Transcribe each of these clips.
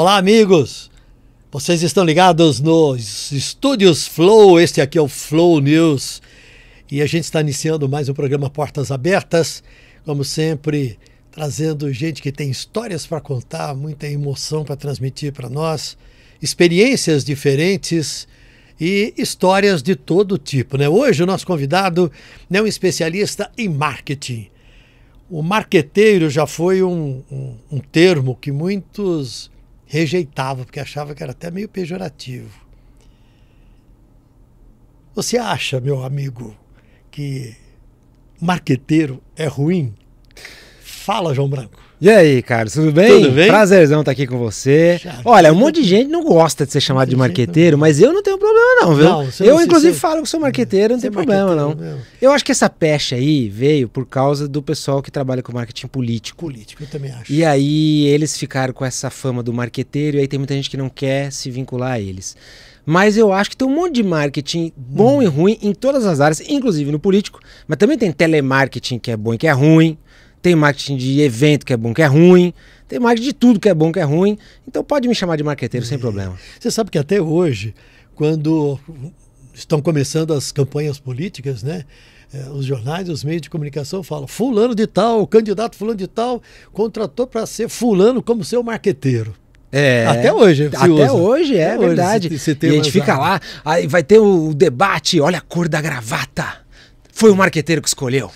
Olá, amigos! Vocês estão ligados nos estúdios Flow, este aqui é o Flow News. E a gente está iniciando mais um programa Portas Abertas, como sempre, trazendo gente que tem histórias para contar, muita emoção para transmitir para nós, experiências diferentes e histórias de todo tipo. Né? Hoje o nosso convidado é um especialista em marketing. O marqueteiro já foi um, um, um termo que muitos rejeitava, porque achava que era até meio pejorativo. Você acha, meu amigo, que marqueteiro é ruim? Fala, João Branco. E aí, Carlos, tudo bem? Tudo bem? Prazerzão estar tá aqui com você. Chato. Olha, um monte de gente não gosta de ser chamado de marqueteiro, mas eu não tenho problema não, viu? Não, eu, não inclusive, ser... falo que sou marqueteiro, não tem problema não. Mesmo. Né? Eu acho que essa pecha aí veio por causa do pessoal que trabalha com marketing político. Político, eu também acho. E aí eles ficaram com essa fama do marqueteiro e aí tem muita gente que não quer se vincular a eles. Mas eu acho que tem um monte de marketing bom hum. e ruim em todas as áreas, inclusive no político. Mas também tem telemarketing que é bom e que é ruim tem marketing de evento que é bom, que é ruim, tem marketing de tudo que é bom, que é ruim. Então pode me chamar de marqueteiro é. sem problema. Você sabe que até hoje, quando estão começando as campanhas políticas, né? Eh, os jornais, os meios de comunicação falam: Fulano de Tal, o candidato Fulano de Tal contratou para ser Fulano como seu marqueteiro. É, até hoje, é até usa. hoje é, verdade. Hoje, se, se e a gente fica lá, aí vai ter o debate, olha a cor da gravata. Foi o marqueteiro que escolheu.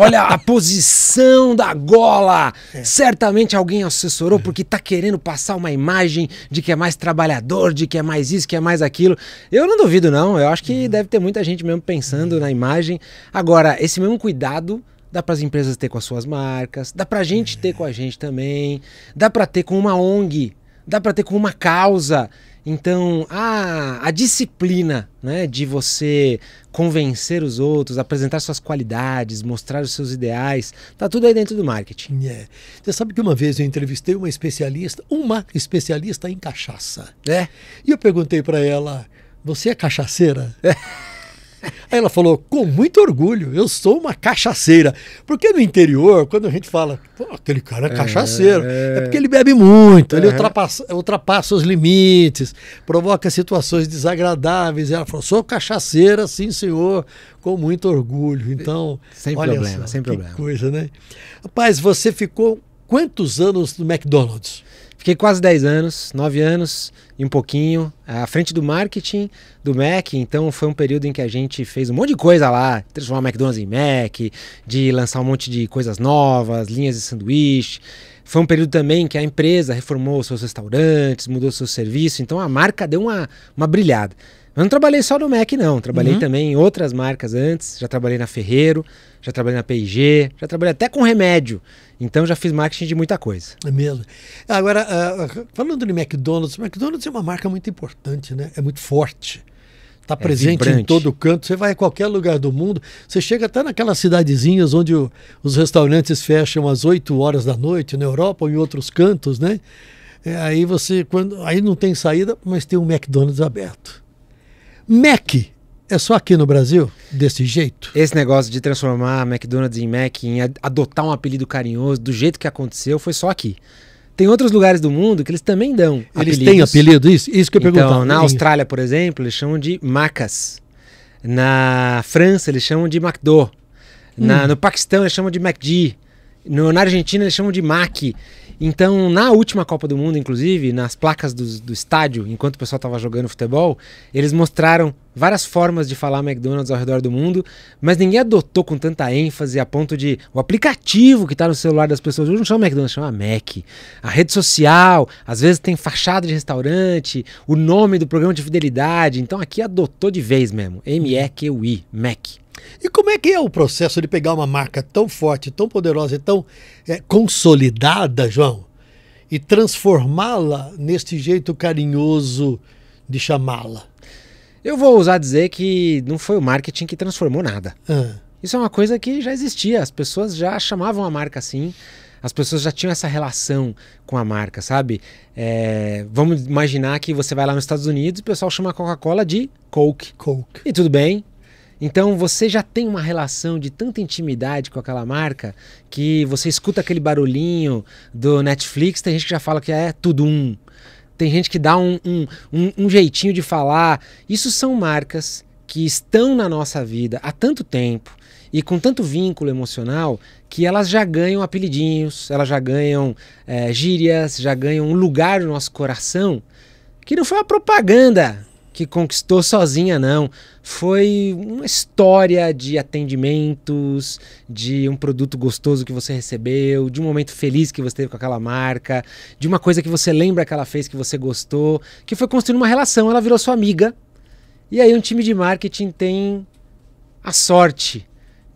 Olha a posição da gola. É. Certamente alguém assessorou porque tá querendo passar uma imagem de que é mais trabalhador, de que é mais isso, que é mais aquilo. Eu não duvido, não. Eu acho que uhum. deve ter muita gente mesmo pensando uhum. na imagem. Agora, esse mesmo cuidado dá para as empresas ter com as suas marcas, dá para a gente é. ter com a gente também, dá para ter com uma ONG, dá para ter com uma causa. Então, a, a disciplina né, de você convencer os outros, apresentar suas qualidades, mostrar os seus ideais, tá tudo aí dentro do marketing. É. Você sabe que uma vez eu entrevistei uma especialista, uma especialista em cachaça. É. E eu perguntei para ela: você é cachaceira? É. Aí ela falou, com muito orgulho, eu sou uma cachaceira. Porque no interior, quando a gente fala, aquele cara é cachaceiro, é, é porque ele bebe muito, é. ele ultrapassa, ultrapassa os limites, provoca situações desagradáveis. E ela falou, sou cachaceira, sim senhor, com muito orgulho. Então, sem problema, só, sem problema. coisa, né? Rapaz, você ficou quantos anos no McDonald's? Fiquei quase 10 anos, 9 anos e um pouquinho, é, à frente do marketing do Mac. Então foi um período em que a gente fez um monte de coisa lá, transformar o McDonald's em Mac, de lançar um monte de coisas novas, linhas de sanduíche. Foi um período também que a empresa reformou seus restaurantes, mudou seu serviço, então a marca deu uma, uma brilhada. Eu não trabalhei só no Mac, não. Trabalhei uhum. também em outras marcas antes. Já trabalhei na Ferreiro, já trabalhei na P&G, já trabalhei até com remédio. Então já fiz marketing de muita coisa. É mesmo. Agora, uh, falando de McDonald's, McDonald's é uma marca muito importante, né? É muito forte. Está é presente é em todo canto. Você vai a qualquer lugar do mundo. Você chega até naquelas cidadezinhas onde o, os restaurantes fecham às 8 horas da noite, na Europa ou em outros cantos, né? É, aí você, quando, aí não tem saída, mas tem um McDonald's aberto. Mac é só aqui no Brasil, desse jeito? Esse negócio de transformar McDonald's em Mac, em adotar um apelido carinhoso, do jeito que aconteceu, foi só aqui. Tem outros lugares do mundo que eles também dão. Eles apelidos. têm apelido? Isso, isso que eu perguntava. Então, na Austrália, por exemplo, eles chamam de macas. Na França, eles chamam de McDo. Na, hum. No Paquistão, eles chamam de MacD. No, na Argentina, eles chamam de Mac. Então, na última Copa do Mundo, inclusive, nas placas do, do estádio, enquanto o pessoal estava jogando futebol, eles mostraram várias formas de falar McDonald's ao redor do mundo, mas ninguém adotou com tanta ênfase a ponto de o aplicativo que está no celular das pessoas hoje não chama McDonald's, chama Mac. A rede social, às vezes tem fachada de restaurante, o nome do programa de fidelidade. Então aqui adotou de vez mesmo. M-E-Q-U-I, Mac. E como é que é o processo de pegar uma marca tão forte, tão poderosa e tão é, consolidada, João, e transformá-la neste jeito carinhoso de chamá-la? Eu vou usar dizer que não foi o marketing que transformou nada. Ah. Isso é uma coisa que já existia, as pessoas já chamavam a marca assim as pessoas já tinham essa relação com a marca, sabe? É, vamos imaginar que você vai lá nos Estados Unidos e o pessoal chama a Coca-Cola de Coke. Coke. E tudo bem, então você já tem uma relação de tanta intimidade com aquela marca que você escuta aquele barulhinho do Netflix, tem gente que já fala que é tudo um. Tem gente que dá um, um, um, um jeitinho de falar. Isso são marcas que estão na nossa vida há tanto tempo e com tanto vínculo emocional que elas já ganham apelidinhos, elas já ganham é, gírias, já ganham um lugar no nosso coração que não foi uma propaganda que conquistou sozinha, não. Foi uma história de atendimentos, de um produto gostoso que você recebeu, de um momento feliz que você teve com aquela marca, de uma coisa que você lembra que ela fez que você gostou, que foi construindo uma relação. Ela virou sua amiga. E aí, um time de marketing tem a sorte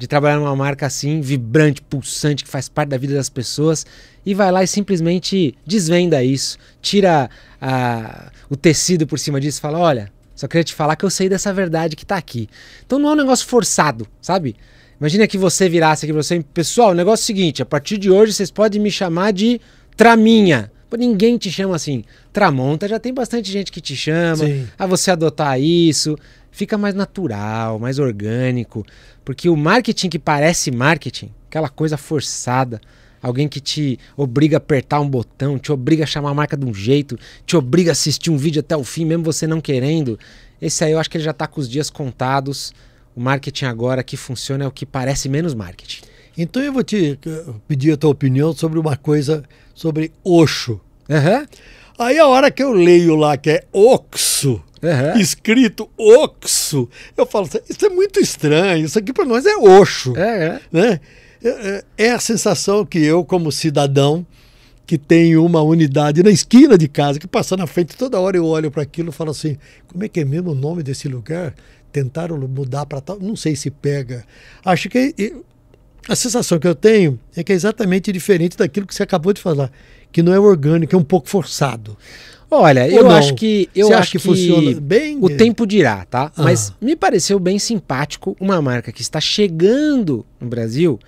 de trabalhar numa marca assim, vibrante, pulsante, que faz parte da vida das pessoas, e vai lá e simplesmente desvenda isso, tira a, o tecido por cima disso e fala: olha, só queria te falar que eu sei dessa verdade que tá aqui. Então não é um negócio forçado, sabe? Imagina que você virasse aqui pra você, pessoal, o negócio é o seguinte: a partir de hoje vocês podem me chamar de Traminha. ninguém te chama assim. Tramonta já tem bastante gente que te chama. Sim. Ah, você adotar isso fica mais natural, mais orgânico, porque o marketing que parece marketing, aquela coisa forçada, alguém que te obriga a apertar um botão, te obriga a chamar a marca de um jeito, te obriga a assistir um vídeo até o fim, mesmo você não querendo. Esse aí eu acho que ele já está com os dias contados. O marketing agora que funciona é o que parece menos marketing. Então eu vou te pedir a tua opinião sobre uma coisa sobre Oxo. Uhum. Aí a hora que eu leio lá que é oxo, uhum. escrito oxo, eu falo assim, isso é muito estranho, isso aqui para nós é oxo. É, é. Né? É, é, é a sensação que eu, como cidadão, que tem uma unidade na esquina de casa, que passa na frente toda hora eu olho para aquilo e falo assim: como é que é mesmo o nome desse lugar? Tentaram mudar para tal. Não sei se pega. Acho que a sensação que eu tenho é que é exatamente diferente daquilo que você acabou de falar que não é orgânico, é um pouco forçado. Olha, Ou eu não? acho que eu Você acho que, que, funciona bem. O tempo dirá, tá? Ah. Mas me pareceu bem simpático uma marca que está chegando no Brasil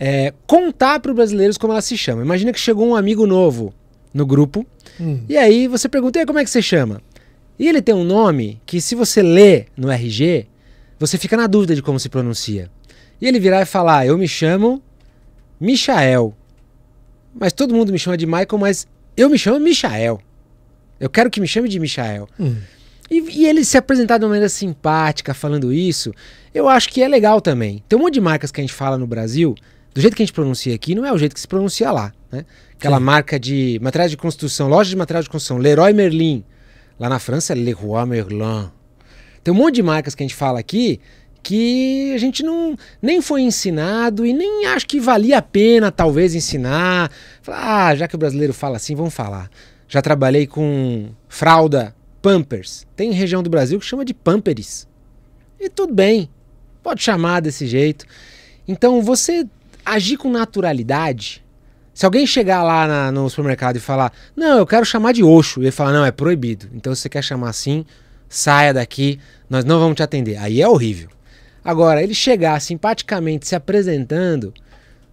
é, contar para os brasileiros como ela se chama. Imagina que chegou um amigo novo no grupo hum. e aí você pergunta como é que você chama. E ele tem um nome que se você lê no RG você fica na dúvida de como se pronuncia. E ele virar e falar: eu me chamo Michael mas todo mundo me chama de Michael, mas eu me chamo Michael. Eu quero que me chame de Michael. Hum. E, e, ele se apresentar de uma maneira simpática, falando isso, eu acho que é legal também. Tem um monte de marcas que a gente fala no Brasil, do jeito que a gente pronuncia aqui, não é o jeito que se pronuncia lá. Né? Aquela Sim. marca de materiais de construção, loja de materiais de construção, Leroy Merlin. Lá na França é Leroy Merlin. Tem um monte de marcas que a gente fala aqui que a gente não nem foi ensinado e nem acho que valia a pena talvez ensinar. ah, já que o brasileiro fala assim, vamos falar. Já trabalhei com fralda Pampers. Tem região do Brasil que chama de Pamperes. E tudo bem. Pode chamar desse jeito. Então, você agir com naturalidade. Se alguém chegar lá na, no supermercado e falar: "Não, eu quero chamar de Oxo", e ele falar: "Não, é proibido". Então, se você quer chamar assim, saia daqui, nós não vamos te atender. Aí é horrível. Agora, ele chegar simpaticamente se apresentando,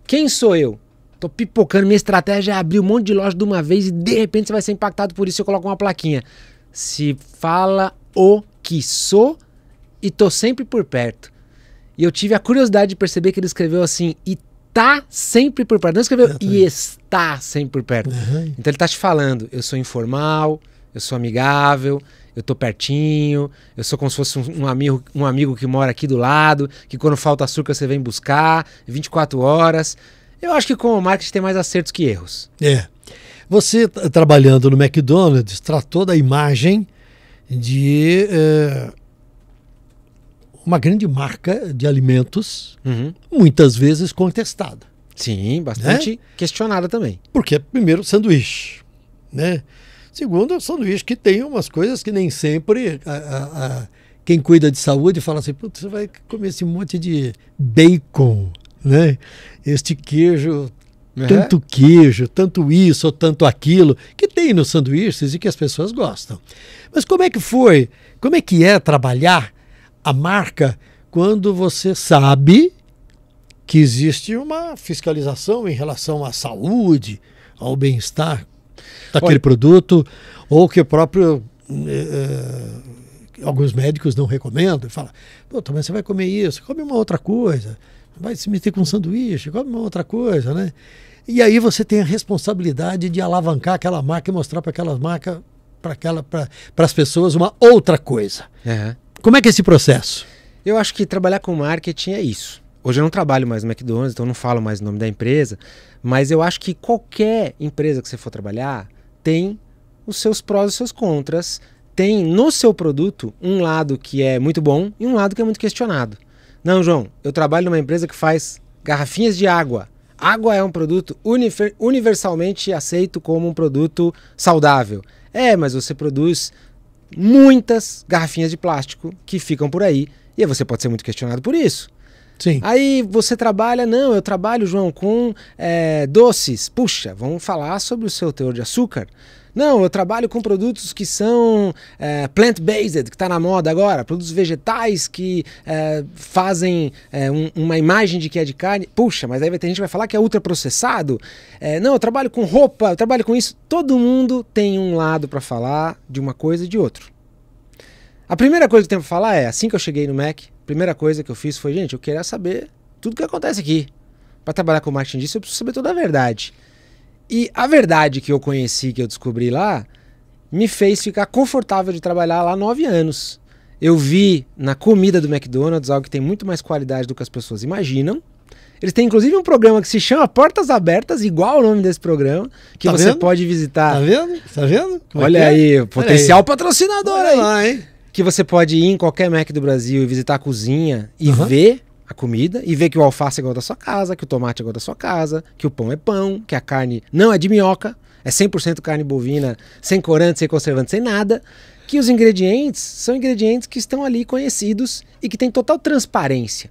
quem sou eu? Tô pipocando, minha estratégia é abrir um monte de loja de uma vez e de repente você vai ser impactado por isso. Eu coloco uma plaquinha. Se fala o que sou e tô sempre por perto. E eu tive a curiosidade de perceber que ele escreveu assim, e tá sempre por perto. Não escreveu e está sempre por perto. Uhum. Então ele tá te falando, eu sou informal, eu sou amigável, eu tô pertinho, eu sou como se fosse um, um, amigo, um amigo que mora aqui do lado, que quando falta açúcar você vem buscar, 24 horas. Eu acho que com o marketing tem mais acertos que erros. É. Você trabalhando no McDonald's tratou da imagem de é, uma grande marca de alimentos, uhum. muitas vezes contestada. Sim, bastante né? questionada também. Porque, é primeiro, sanduíche. Né? Segundo, é um sanduíche que tem umas coisas que nem sempre a, a, a quem cuida de saúde fala assim, putz, você vai comer esse monte de bacon, né? Este queijo, uhum. tanto queijo, tanto isso ou tanto aquilo, que tem nos sanduíches e que as pessoas gostam. Mas como é que foi? Como é que é trabalhar a marca quando você sabe que existe uma fiscalização em relação à saúde, ao bem-estar daquele Olha, produto, ou que o próprio. Eh, eh, alguns médicos não recomendam, falam, pô, mas você vai comer isso, come uma outra coisa, vai se meter com um sanduíche, come uma outra coisa, né? E aí você tem a responsabilidade de alavancar aquela marca e mostrar para aquela marca, para aquela, para as pessoas uma outra coisa. Uhum. Como é que é esse processo? Eu acho que trabalhar com marketing é isso. Hoje eu não trabalho mais no McDonald's, então não falo mais o nome da empresa, mas eu acho que qualquer empresa que você for trabalhar tem os seus prós e os seus contras, tem no seu produto um lado que é muito bom e um lado que é muito questionado. Não, João, eu trabalho numa empresa que faz garrafinhas de água. Água é um produto universalmente aceito como um produto saudável. É, mas você produz muitas garrafinhas de plástico que ficam por aí e você pode ser muito questionado por isso. Sim. Aí você trabalha, não, eu trabalho, João, com é, doces. Puxa, vamos falar sobre o seu teor de açúcar. Não, eu trabalho com produtos que são é, plant-based, que está na moda agora, produtos vegetais que é, fazem é, um, uma imagem de que é de carne. Puxa, mas aí vai ter gente que vai falar que é ultraprocessado. É, não, eu trabalho com roupa, eu trabalho com isso. Todo mundo tem um lado para falar de uma coisa e de outro. A primeira coisa que eu tenho para falar é: assim que eu cheguei no Mac, primeira coisa que eu fiz foi, gente, eu queria saber tudo que acontece aqui. Para trabalhar com marketing disso, eu preciso saber toda a verdade. E a verdade que eu conheci, que eu descobri lá, me fez ficar confortável de trabalhar lá nove anos. Eu vi na comida do McDonald's algo que tem muito mais qualidade do que as pessoas imaginam. Eles têm inclusive um programa que se chama Portas Abertas, igual o nome desse programa, que tá você vendo? pode visitar. Tá vendo? Tá vendo? Como é Olha é? aí, Olha potencial patrocinador Olha aí. Lá, hein? que você pode ir em qualquer Mac do Brasil e visitar a cozinha e uhum. ver a comida e ver que o alface é igual da sua casa, que o tomate é igual da sua casa, que o pão é pão, que a carne não é de minhoca, é 100% carne bovina, sem corante, sem conservante, sem nada, que os ingredientes são ingredientes que estão ali conhecidos e que tem total transparência.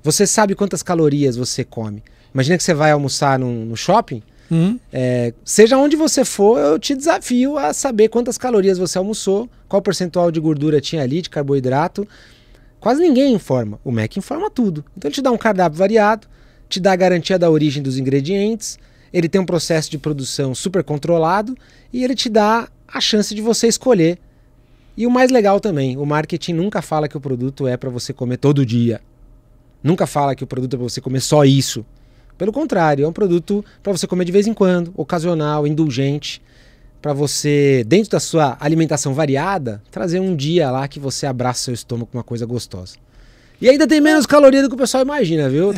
Você sabe quantas calorias você come. Imagina que você vai almoçar num, no shopping, Hum? É, seja onde você for, eu te desafio a saber quantas calorias você almoçou, qual percentual de gordura tinha ali, de carboidrato. Quase ninguém informa. O Mac informa tudo. Então ele te dá um cardápio variado, te dá a garantia da origem dos ingredientes, ele tem um processo de produção super controlado e ele te dá a chance de você escolher. E o mais legal também, o marketing nunca fala que o produto é para você comer todo dia. Nunca fala que o produto é para você comer só isso. Pelo contrário, é um produto para você comer de vez em quando, ocasional, indulgente, para você, dentro da sua alimentação variada, trazer um dia lá que você abraça seu estômago com uma coisa gostosa. E ainda tem menos caloria do que o pessoal imagina, viu,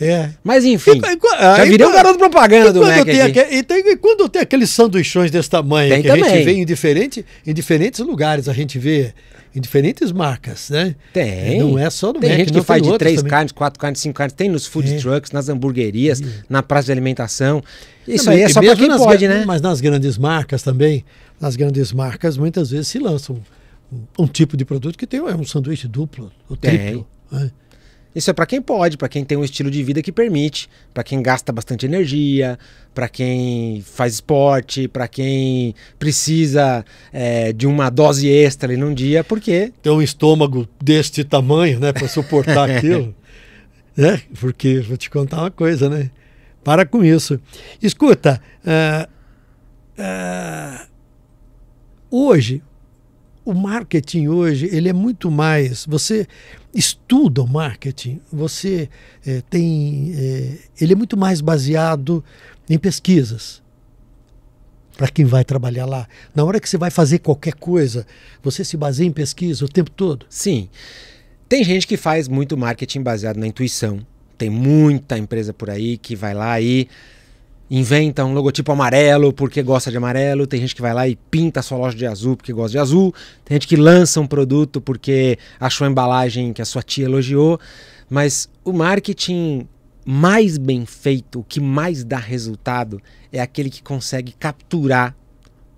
É, é. Mas enfim, e, ah, já virei um garoto propaganda do Mac tem aqui. E, tem, e quando tem aqueles sanduichões desse tamanho tem que também. a gente vê em, diferente, em diferentes lugares, a gente vê em diferentes marcas, né? Tem. Não é só no tem Mac. Gente que faz de três também. carnes, quatro carnes, cinco carnes. Tem nos food é. trucks, nas hamburguerias, é. na praça de alimentação. Isso não, aí é só para quem pode, né? Mas nas grandes marcas também, nas grandes marcas muitas vezes se lançam um, um tipo de produto que tem é um sanduíche duplo, o triplo. Né? Isso é para quem pode, para quem tem um estilo de vida que permite, para quem gasta bastante energia, para quem faz esporte, para quem precisa é, de uma dose extra num dia, porque tem um estômago deste tamanho, né, para suportar aquilo, né? Porque vou te contar uma coisa, né? Para com isso. Escuta, uh, uh, hoje o marketing hoje ele é muito mais você estuda o marketing, você é, tem. É, ele é muito mais baseado em pesquisas para quem vai trabalhar lá. Na hora que você vai fazer qualquer coisa, você se baseia em pesquisa o tempo todo? Sim. Tem gente que faz muito marketing baseado na intuição. Tem muita empresa por aí que vai lá e inventa um logotipo amarelo porque gosta de amarelo, tem gente que vai lá e pinta a sua loja de azul porque gosta de azul, tem gente que lança um produto porque achou a embalagem que a sua tia elogiou, mas o marketing mais bem feito, o que mais dá resultado, é aquele que consegue capturar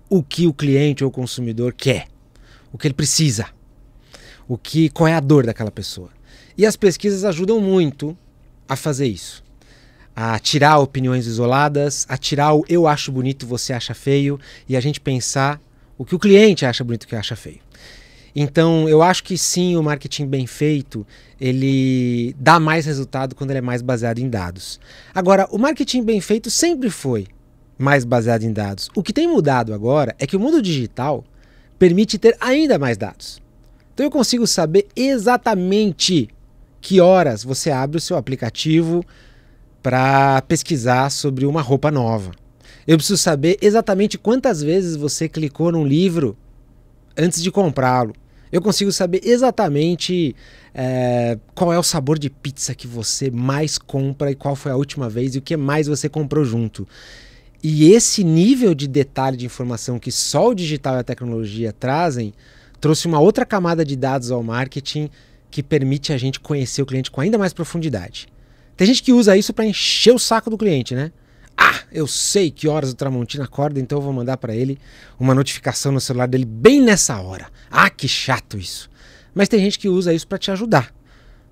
o que o cliente ou o consumidor quer, o que ele precisa, o que qual é a dor daquela pessoa. E as pesquisas ajudam muito a fazer isso a tirar opiniões isoladas, a tirar o eu acho bonito, você acha feio, e a gente pensar o que o cliente acha bonito, o que acha feio. Então, eu acho que sim, o marketing bem feito, ele dá mais resultado quando ele é mais baseado em dados. Agora, o marketing bem feito sempre foi mais baseado em dados. O que tem mudado agora é que o mundo digital permite ter ainda mais dados. Então, eu consigo saber exatamente que horas você abre o seu aplicativo, para pesquisar sobre uma roupa nova. Eu preciso saber exatamente quantas vezes você clicou num livro antes de comprá-lo. Eu consigo saber exatamente é, qual é o sabor de pizza que você mais compra e qual foi a última vez e o que mais você comprou junto. E esse nível de detalhe de informação que só o digital e a tecnologia trazem trouxe uma outra camada de dados ao marketing que permite a gente conhecer o cliente com ainda mais profundidade. Tem gente que usa isso para encher o saco do cliente, né? Ah, eu sei que horas o Tramontina acorda, então eu vou mandar para ele uma notificação no celular dele bem nessa hora. Ah, que chato isso. Mas tem gente que usa isso para te ajudar,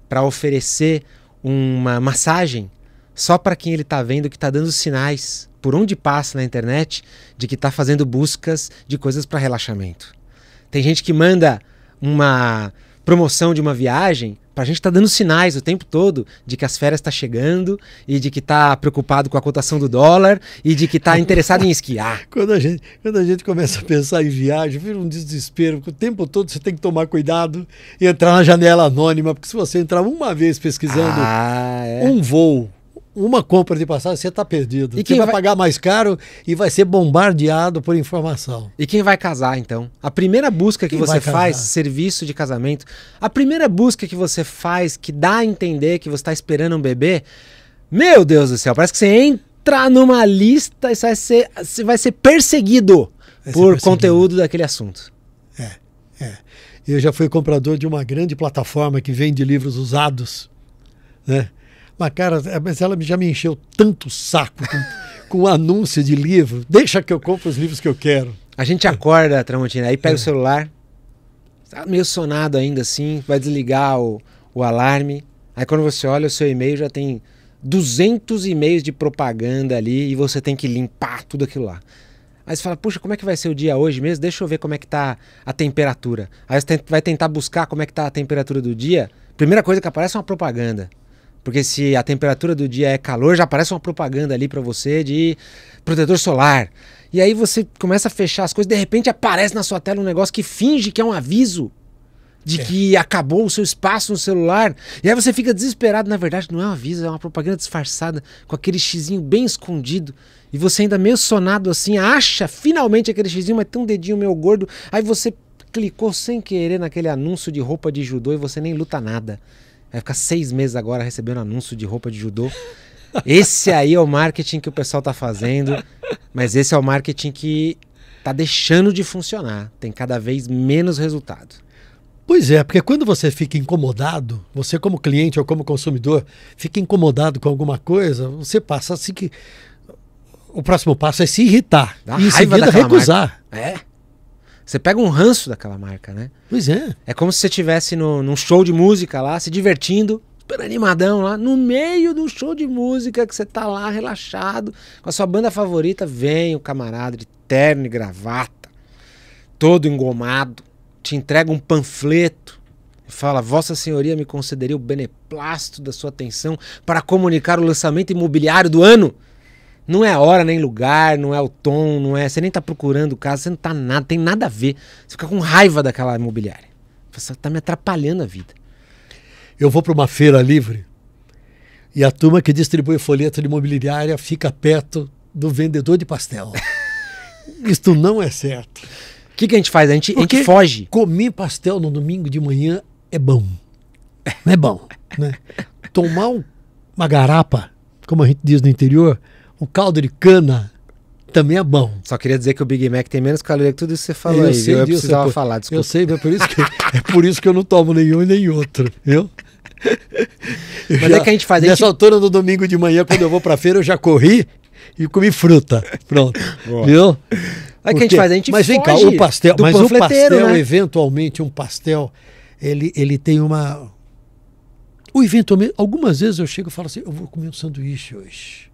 para oferecer uma massagem só para quem ele está vendo que está dando sinais por onde passa na internet de que está fazendo buscas de coisas para relaxamento. Tem gente que manda uma promoção de uma viagem Pra gente tá dando sinais o tempo todo de que as férias tá chegando e de que tá preocupado com a cotação do dólar e de que tá interessado em esquiar. Quando a gente, quando a gente começa a pensar em viagem, vira um desespero, porque o tempo todo você tem que tomar cuidado e entrar na janela anônima, porque se você entrar uma vez pesquisando ah, é. um voo uma compra de passagem, você está perdido. E quem vai, vai pagar mais caro e vai ser bombardeado por informação. E quem vai casar, então? A primeira busca que quem você faz, serviço de casamento, a primeira busca que você faz que dá a entender que você está esperando um bebê, meu Deus do céu, parece que você entra numa lista e vai ser, você vai ser perseguido vai ser por perseguido. conteúdo daquele assunto. É, é. Eu já fui comprador de uma grande plataforma que vende livros usados, né? Mas, cara, é, mas ela já me encheu tanto saco com, com anúncio de livro. Deixa que eu compro os livros que eu quero. A gente acorda, Tramontina, aí pega é. o celular, tá meio sonado ainda assim, vai desligar o, o alarme. Aí quando você olha o seu e-mail, já tem 200 e-mails de propaganda ali e você tem que limpar tudo aquilo lá. Aí você fala, puxa, como é que vai ser o dia hoje mesmo? Deixa eu ver como é que tá a temperatura. Aí você vai tentar buscar como é que tá a temperatura do dia. Primeira coisa que aparece é uma propaganda. Porque se a temperatura do dia é calor, já aparece uma propaganda ali para você de protetor solar. E aí você começa a fechar as coisas, de repente aparece na sua tela um negócio que finge que é um aviso de é. que acabou o seu espaço no celular. E aí você fica desesperado. Na verdade, não é um aviso, é uma propaganda disfarçada, com aquele xizinho bem escondido. E você ainda meio sonado assim, acha finalmente aquele xizinho, mas tem um dedinho meio gordo. Aí você clicou sem querer naquele anúncio de roupa de judô e você nem luta nada. Vai ficar seis meses agora recebendo anúncio de roupa de judô. Esse aí é o marketing que o pessoal tá fazendo, mas esse é o marketing que tá deixando de funcionar. Tem cada vez menos resultado. Pois é, porque quando você fica incomodado, você como cliente ou como consumidor, fica incomodado com alguma coisa, você passa assim que o próximo passo é se irritar Dá e em seguida recusar. Marca. É. Você pega um ranço daquela marca, né? Pois é. É como se você estivesse num show de música lá, se divertindo, super animadão lá, no meio do show de música, que você tá lá relaxado, com a sua banda favorita, vem o camarada de terno e gravata, todo engomado, te entrega um panfleto e fala: Vossa Senhoria me concederia o beneplácito da sua atenção para comunicar o lançamento imobiliário do ano. Não é hora, nem lugar, não é o tom, não é. Você nem tá procurando casa, você não tá nada, tem nada a ver. Você fica com raiva daquela imobiliária. Você tá me atrapalhando a vida. Eu vou para uma feira livre e a turma que distribui folheto de imobiliária fica perto do vendedor de pastel. Isto não é certo. O que, que a gente faz? A gente, a gente foge. Comer pastel no domingo de manhã é bom. é bom. Né? Tomar uma garapa, como a gente diz no interior, um caldo de cana também é bom. Só queria dizer que o Big Mac tem menos caloria que tudo isso que você falou eu aí. Sei, eu, eu precisava é por... falar, desculpa. Eu sei, mas é por isso que, é por isso que eu não tomo nenhum e nem outro, viu? Mas já, é que a gente faz. A nessa gente... altura do domingo de manhã, quando eu vou pra feira, eu já corri e comi fruta. Pronto. Boa. Viu? Aí é que a gente faz, a gente Mas vem cá, o pastel, mas o pastel, né? eventualmente, um pastel, ele, ele tem uma. O eventualmente, algumas vezes eu chego e falo assim, eu vou comer um sanduíche hoje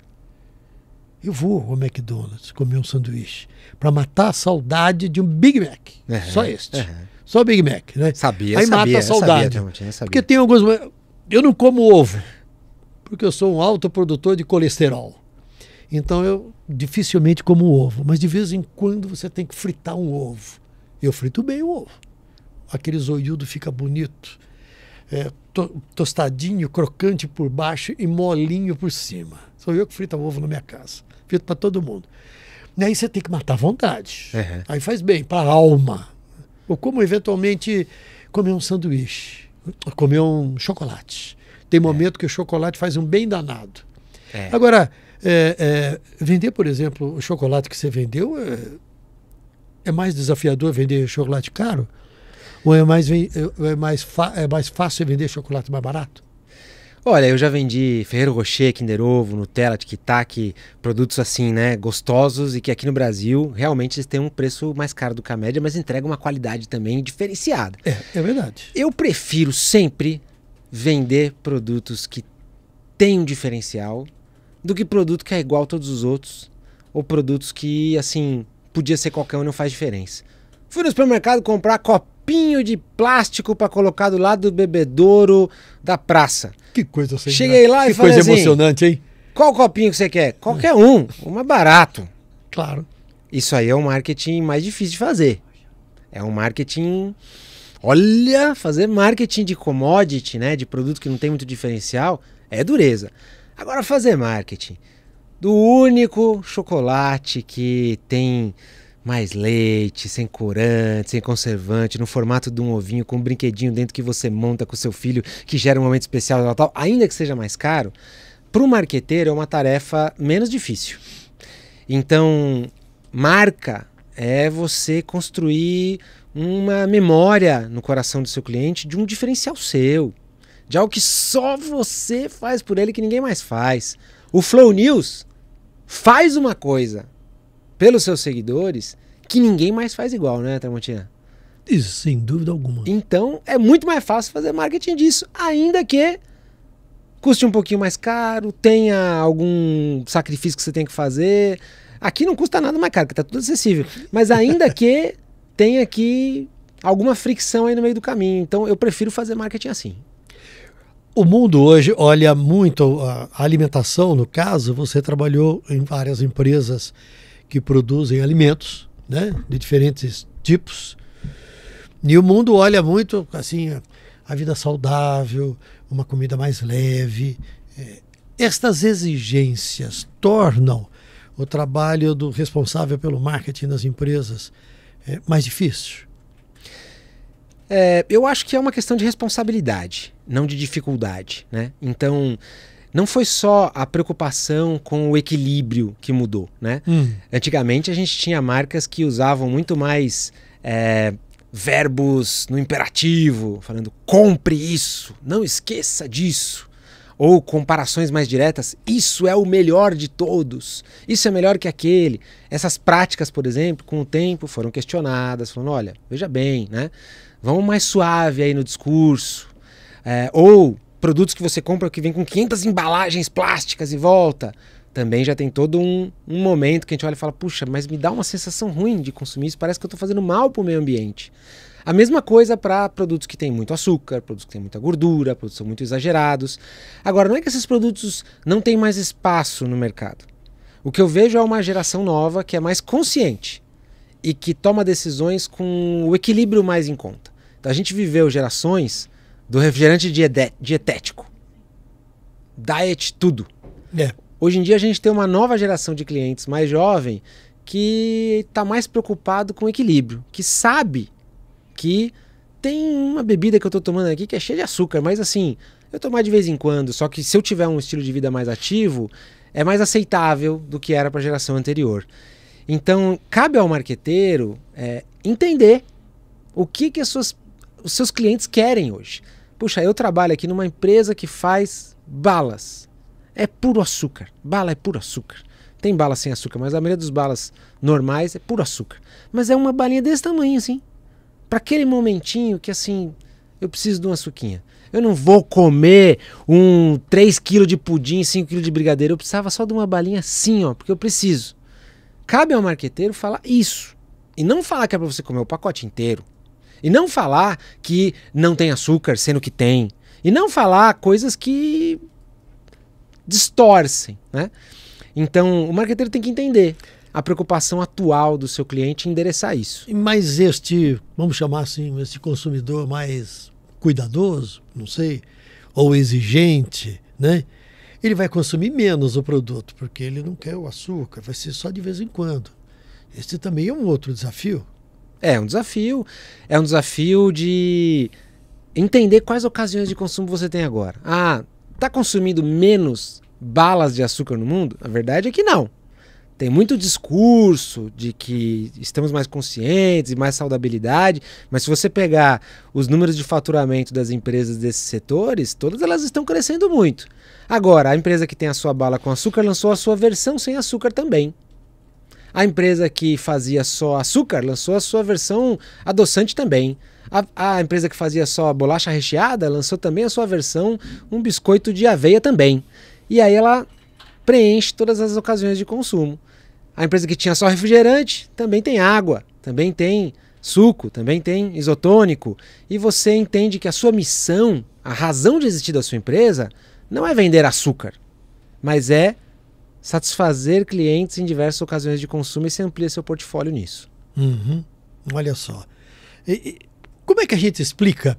eu vou ao McDonald's comer um sanduíche para matar a saudade de um Big Mac. Uhum, só este. Uhum. Só Big Mac, né? Sabia, Aí sabia, mata a saudade. Sabia, sabia, Porque tem alguns eu não como ovo, porque eu sou um alto produtor de colesterol. Então eu dificilmente como ovo, mas de vez em quando você tem que fritar um ovo. Eu frito bem o ovo. Aquele zoiudo fica bonito. É, to, tostadinho, crocante por baixo e molinho por cima. Sou eu que frito o ovo na minha casa feito para todo mundo. E aí você tem que matar vontade. Uhum. Aí faz bem para a alma. Ou como eventualmente comer um sanduíche, comer um chocolate. Tem momento é. que o chocolate faz um bem danado. É. Agora, é, é vender, por exemplo, o chocolate que você vendeu é, é mais desafiador vender chocolate caro? Ou é mais, é, é mais, é mais fácil vender chocolate mais barato? Olha, eu já vendi Ferreiro Rocher, Kinder Ovo, Nutella, Tic Tac, produtos assim, né, gostosos e que aqui no Brasil realmente eles têm um preço mais caro do que a média, mas entregam uma qualidade também diferenciada. É, é verdade. Eu prefiro sempre vender produtos que têm um diferencial do que produto que é igual a todos os outros ou produtos que, assim, podia ser qualquer um e não faz diferença. Fui no supermercado comprar copinho de plástico para colocar do lado do bebedouro da praça. Que coisa sem Cheguei lá que e falei. Que coisa assim, emocionante, hein? Qual copinho que você quer? Qualquer um, o mais barato. Claro. Isso aí é um marketing mais difícil de fazer. É um marketing. Olha, fazer marketing de commodity, né? De produto que não tem muito diferencial, é dureza. Agora, fazer marketing do único chocolate que tem mais leite, sem corante, sem conservante, no formato de um ovinho, com um brinquedinho dentro que você monta com seu filho, que gera um momento especial, tal, ainda que seja mais caro, para o marqueteiro é uma tarefa menos difícil. Então, marca é você construir uma memória no coração do seu cliente de um diferencial seu, de algo que só você faz por ele que ninguém mais faz. O Flow News faz uma coisa pelos seus seguidores que ninguém mais faz igual, né, Tramontina? Isso, sem dúvida alguma. Então, é muito mais fácil fazer marketing disso, ainda que custe um pouquinho mais caro, tenha algum sacrifício que você tem que fazer. Aqui não custa nada mais caro, que tá tudo acessível. Mas ainda que tenha aqui alguma fricção aí no meio do caminho. Então, eu prefiro fazer marketing assim. O mundo hoje olha muito a alimentação, no caso, você trabalhou em várias empresas que produzem alimentos, né, de diferentes tipos. E o mundo olha muito assim a vida saudável, uma comida mais leve. É, estas exigências tornam o trabalho do responsável pelo marketing das empresas é, mais difícil. É, eu acho que é uma questão de responsabilidade, não de dificuldade, né? Então não foi só a preocupação com o equilíbrio que mudou, né? Hum. Antigamente a gente tinha marcas que usavam muito mais é, verbos no imperativo, falando compre isso, não esqueça disso. Ou comparações mais diretas, isso é o melhor de todos, isso é melhor que aquele. Essas práticas, por exemplo, com o tempo foram questionadas, falando, olha, veja bem, né? Vamos mais suave aí no discurso. É, ou produtos que você compra que vem com 500 embalagens plásticas e volta. Também já tem todo um, um momento que a gente olha e fala: puxa, mas me dá uma sensação ruim de consumir isso, parece que eu estou fazendo mal para o meio ambiente. A mesma coisa para produtos que têm muito açúcar, produtos que têm muita gordura, produtos que são muito exagerados. Agora, não é que esses produtos não têm mais espaço no mercado. O que eu vejo é uma geração nova que é mais consciente e que toma decisões com o equilíbrio mais em conta. Então, a gente viveu gerações do refrigerante dietético. Diet tudo. É. Hoje em dia a gente tem uma nova geração de clientes mais jovem que está mais preocupado com equilíbrio, que sabe que tem uma bebida que eu estou tomando aqui que é cheia de açúcar, mas assim, eu tomo de vez em quando, só que se eu tiver um estilo de vida mais ativo, é mais aceitável do que era para a geração anterior. Então, cabe ao marqueteiro é, entender o que, que suas, os seus clientes querem hoje. Puxa, eu trabalho aqui numa empresa que faz balas. É puro açúcar. Bala é puro açúcar. Tem bala sem açúcar, mas a maioria dos balas normais é puro açúcar. Mas é uma balinha desse tamanho, assim. Para aquele momentinho que, assim, eu preciso de uma suquinha. Eu não vou comer um 3 kg de pudim, 5 kg de brigadeiro. Eu precisava só de uma balinha assim, ó, porque eu preciso. Cabe ao marqueteiro falar isso. E não falar que é para você comer o pacote inteiro. E não falar que não tem açúcar, sendo que tem. E não falar coisas que distorcem, né? Então, o marqueteiro tem que entender a preocupação atual do seu cliente e endereçar isso. Mas este, vamos chamar assim, este consumidor mais cuidadoso, não sei, ou exigente, né? Ele vai consumir menos o produto, porque ele não quer o açúcar, vai ser só de vez em quando. Este também é um outro desafio. É, é um desafio. É um desafio de entender quais ocasiões de consumo você tem agora. Ah, tá consumindo menos balas de açúcar no mundo? A verdade é que não. Tem muito discurso de que estamos mais conscientes e mais saudabilidade, mas se você pegar os números de faturamento das empresas desses setores, todas elas estão crescendo muito. Agora, a empresa que tem a sua bala com açúcar lançou a sua versão sem açúcar também. A empresa que fazia só açúcar lançou a sua versão adoçante também. A, a, empresa que fazia só bolacha recheada lançou também a sua versão, um biscoito de aveia também. E aí ela preenche todas as ocasiões de consumo. A empresa que tinha só refrigerante também tem água, também tem suco, também tem isotônico. E você entende que a sua missão, a razão de existir da sua empresa, não é vender açúcar, mas é satisfazer clientes em diversas ocasiões de consumo e se amplia seu portfólio nisso. Uhum. Olha só. E, e, como é que a gente explica,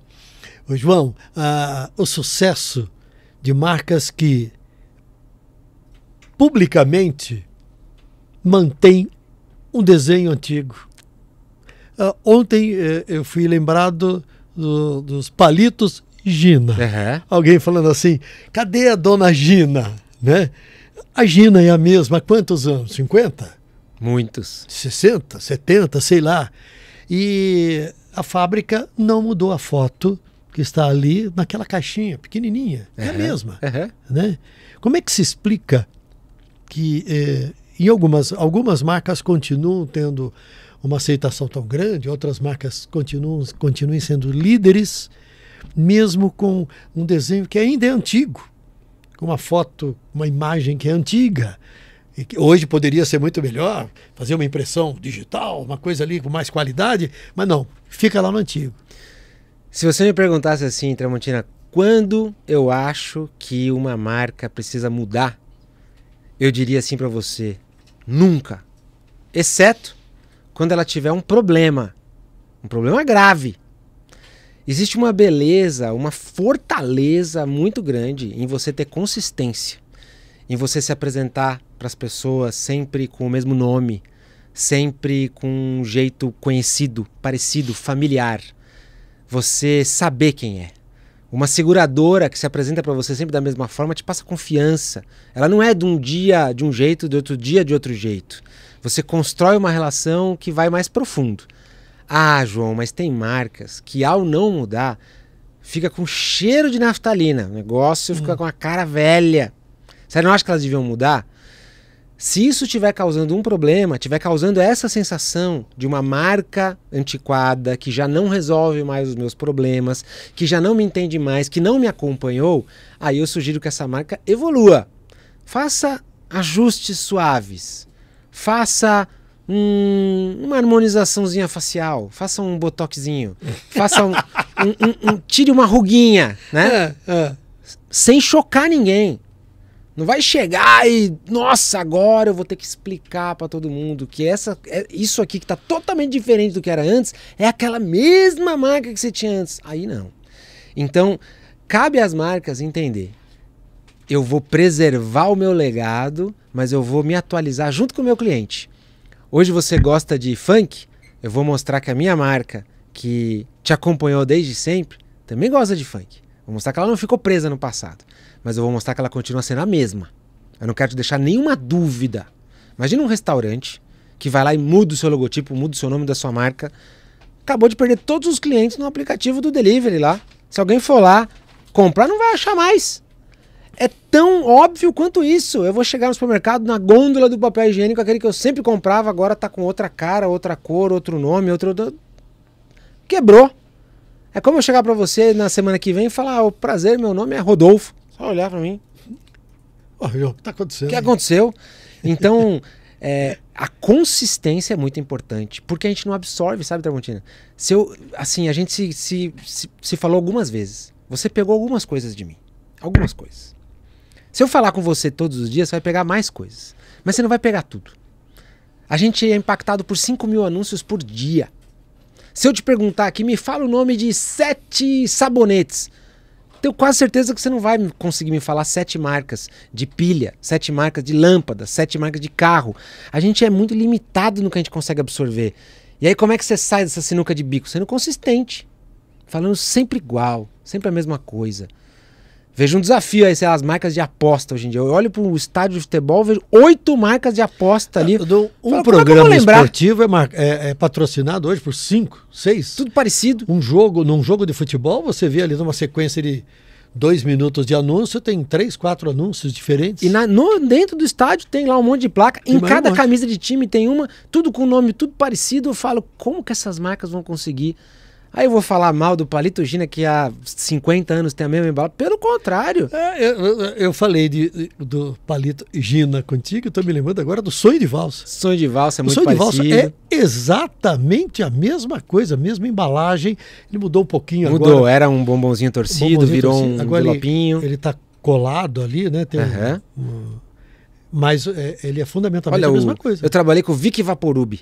João, uh, o sucesso de marcas que publicamente mantém um desenho antigo? Uh, ontem uh, eu fui lembrado do, dos palitos Gina. Uhum. Alguém falando assim, cadê a dona Gina? Né? A Gina é a mesma há quantos anos? 50? Muitos. 60, 70, sei lá. E a fábrica não mudou a foto que está ali naquela caixinha pequenininha. Uhum. É a mesma. Uhum. Né? Como é que se explica que eh, em algumas, algumas marcas continuam tendo uma aceitação tão grande, outras marcas continuam, continuem sendo líderes, mesmo com um desenho que ainda é antigo uma foto, uma imagem que é antiga, e que hoje poderia ser muito melhor, fazer uma impressão digital, uma coisa ali com mais qualidade, mas não, fica lá no antigo. Se você me perguntasse assim, Tramontina, quando eu acho que uma marca precisa mudar, eu diria assim para você, nunca. Exceto quando ela tiver um problema, um problema grave Existe uma beleza, uma fortaleza muito grande em você ter consistência, em você se apresentar para as pessoas sempre com o mesmo nome, sempre com um jeito conhecido, parecido, familiar. Você saber quem é. Uma seguradora que se apresenta para você sempre da mesma forma te passa confiança. Ela não é de um dia de um jeito, de outro dia de outro jeito. Você constrói uma relação que vai mais profundo. Ah, João, mas tem marcas que ao não mudar, fica com cheiro de naftalina. O negócio hum. fica com a cara velha. Você não acha que elas deviam mudar? Se isso estiver causando um problema, estiver causando essa sensação de uma marca antiquada que já não resolve mais os meus problemas, que já não me entende mais, que não me acompanhou, aí eu sugiro que essa marca evolua. Faça ajustes suaves. Faça um, uma harmonizaçãozinha facial, faça um botoxinho, faça um, um, um tire uma ruguinha, né? É, é. Sem chocar ninguém. Não vai chegar e, nossa, agora eu vou ter que explicar para todo mundo que essa, é, isso aqui que está totalmente diferente do que era antes é aquela mesma marca que você tinha antes. Aí não. Então, cabe às marcas entender. Eu vou preservar o meu legado, mas eu vou me atualizar junto com o meu cliente. Hoje você gosta de funk? Eu vou mostrar que a minha marca, que te acompanhou desde sempre, também gosta de funk. Vou mostrar que ela não ficou presa no passado, mas eu vou mostrar que ela continua sendo a mesma. Eu não quero te deixar nenhuma dúvida. Imagina um restaurante que vai lá e muda o seu logotipo, muda o seu nome da sua marca. Acabou de perder todos os clientes no aplicativo do delivery lá. Se alguém for lá comprar, não vai achar mais. É tão óbvio quanto isso. Eu vou chegar no supermercado, na gôndola do papel higiênico, aquele que eu sempre comprava, agora tá com outra cara, outra cor, outro nome, outro. Quebrou. É como eu chegar para você na semana que vem e falar: ah, o prazer, meu nome é Rodolfo. Só olhar para mim. Olha, o que tá acontecendo? O que aconteceu? Então, é, a consistência é muito importante, porque a gente não absorve, sabe, Tramontina? Se eu, assim, a gente se, se, se, se falou algumas vezes. Você pegou algumas coisas de mim. Algumas coisas. Se eu falar com você todos os dias, você vai pegar mais coisas. Mas você não vai pegar tudo. A gente é impactado por 5 mil anúncios por dia. Se eu te perguntar aqui, me fala o nome de sete sabonetes. Tenho quase certeza que você não vai conseguir me falar sete marcas de pilha, sete marcas de lâmpada, sete marcas de carro. A gente é muito limitado no que a gente consegue absorver. E aí, como é que você sai dessa sinuca de bico? Sendo consistente, falando sempre igual, sempre a mesma coisa. Vejo um desafio aí, sei lá, as marcas de aposta hoje em dia. Eu olho para o estádio de futebol, vejo oito marcas de aposta ali. Dou, um Fala, é programa é esportivo é, é, é, patrocinado hoje por cinco, seis. Tudo parecido. Um jogo, num jogo de futebol, você vê ali numa sequência de dois minutos de anúncio, tem três, quatro anúncios diferentes. E na, no, dentro do estádio tem lá um monte de placa. em cada um camisa de time tem uma, tudo com nome, tudo parecido. Eu falo, como que essas marcas vão conseguir Aí eu vou falar mal do Palito Gina, que há 50 anos tem a mesma embalagem. Pelo contrário. É, eu, eu, falei de, do Palito Gina contigo, estou me lembrando agora do Sonho de Valsa. Sonho de Valsa é muito o Sonho parecido. de Valsa é exatamente a mesma coisa, a mesma embalagem. Ele mudou um pouquinho mudou, agora. Mudou, era um bombonzinho torcido, um bombonzinho virou torcido. um agora Ele está colado ali, né? Tem uhum. um, um, mas é, ele é fundamentalmente Olha, a mesma o, coisa. Eu trabalhei com o Vic Vaporub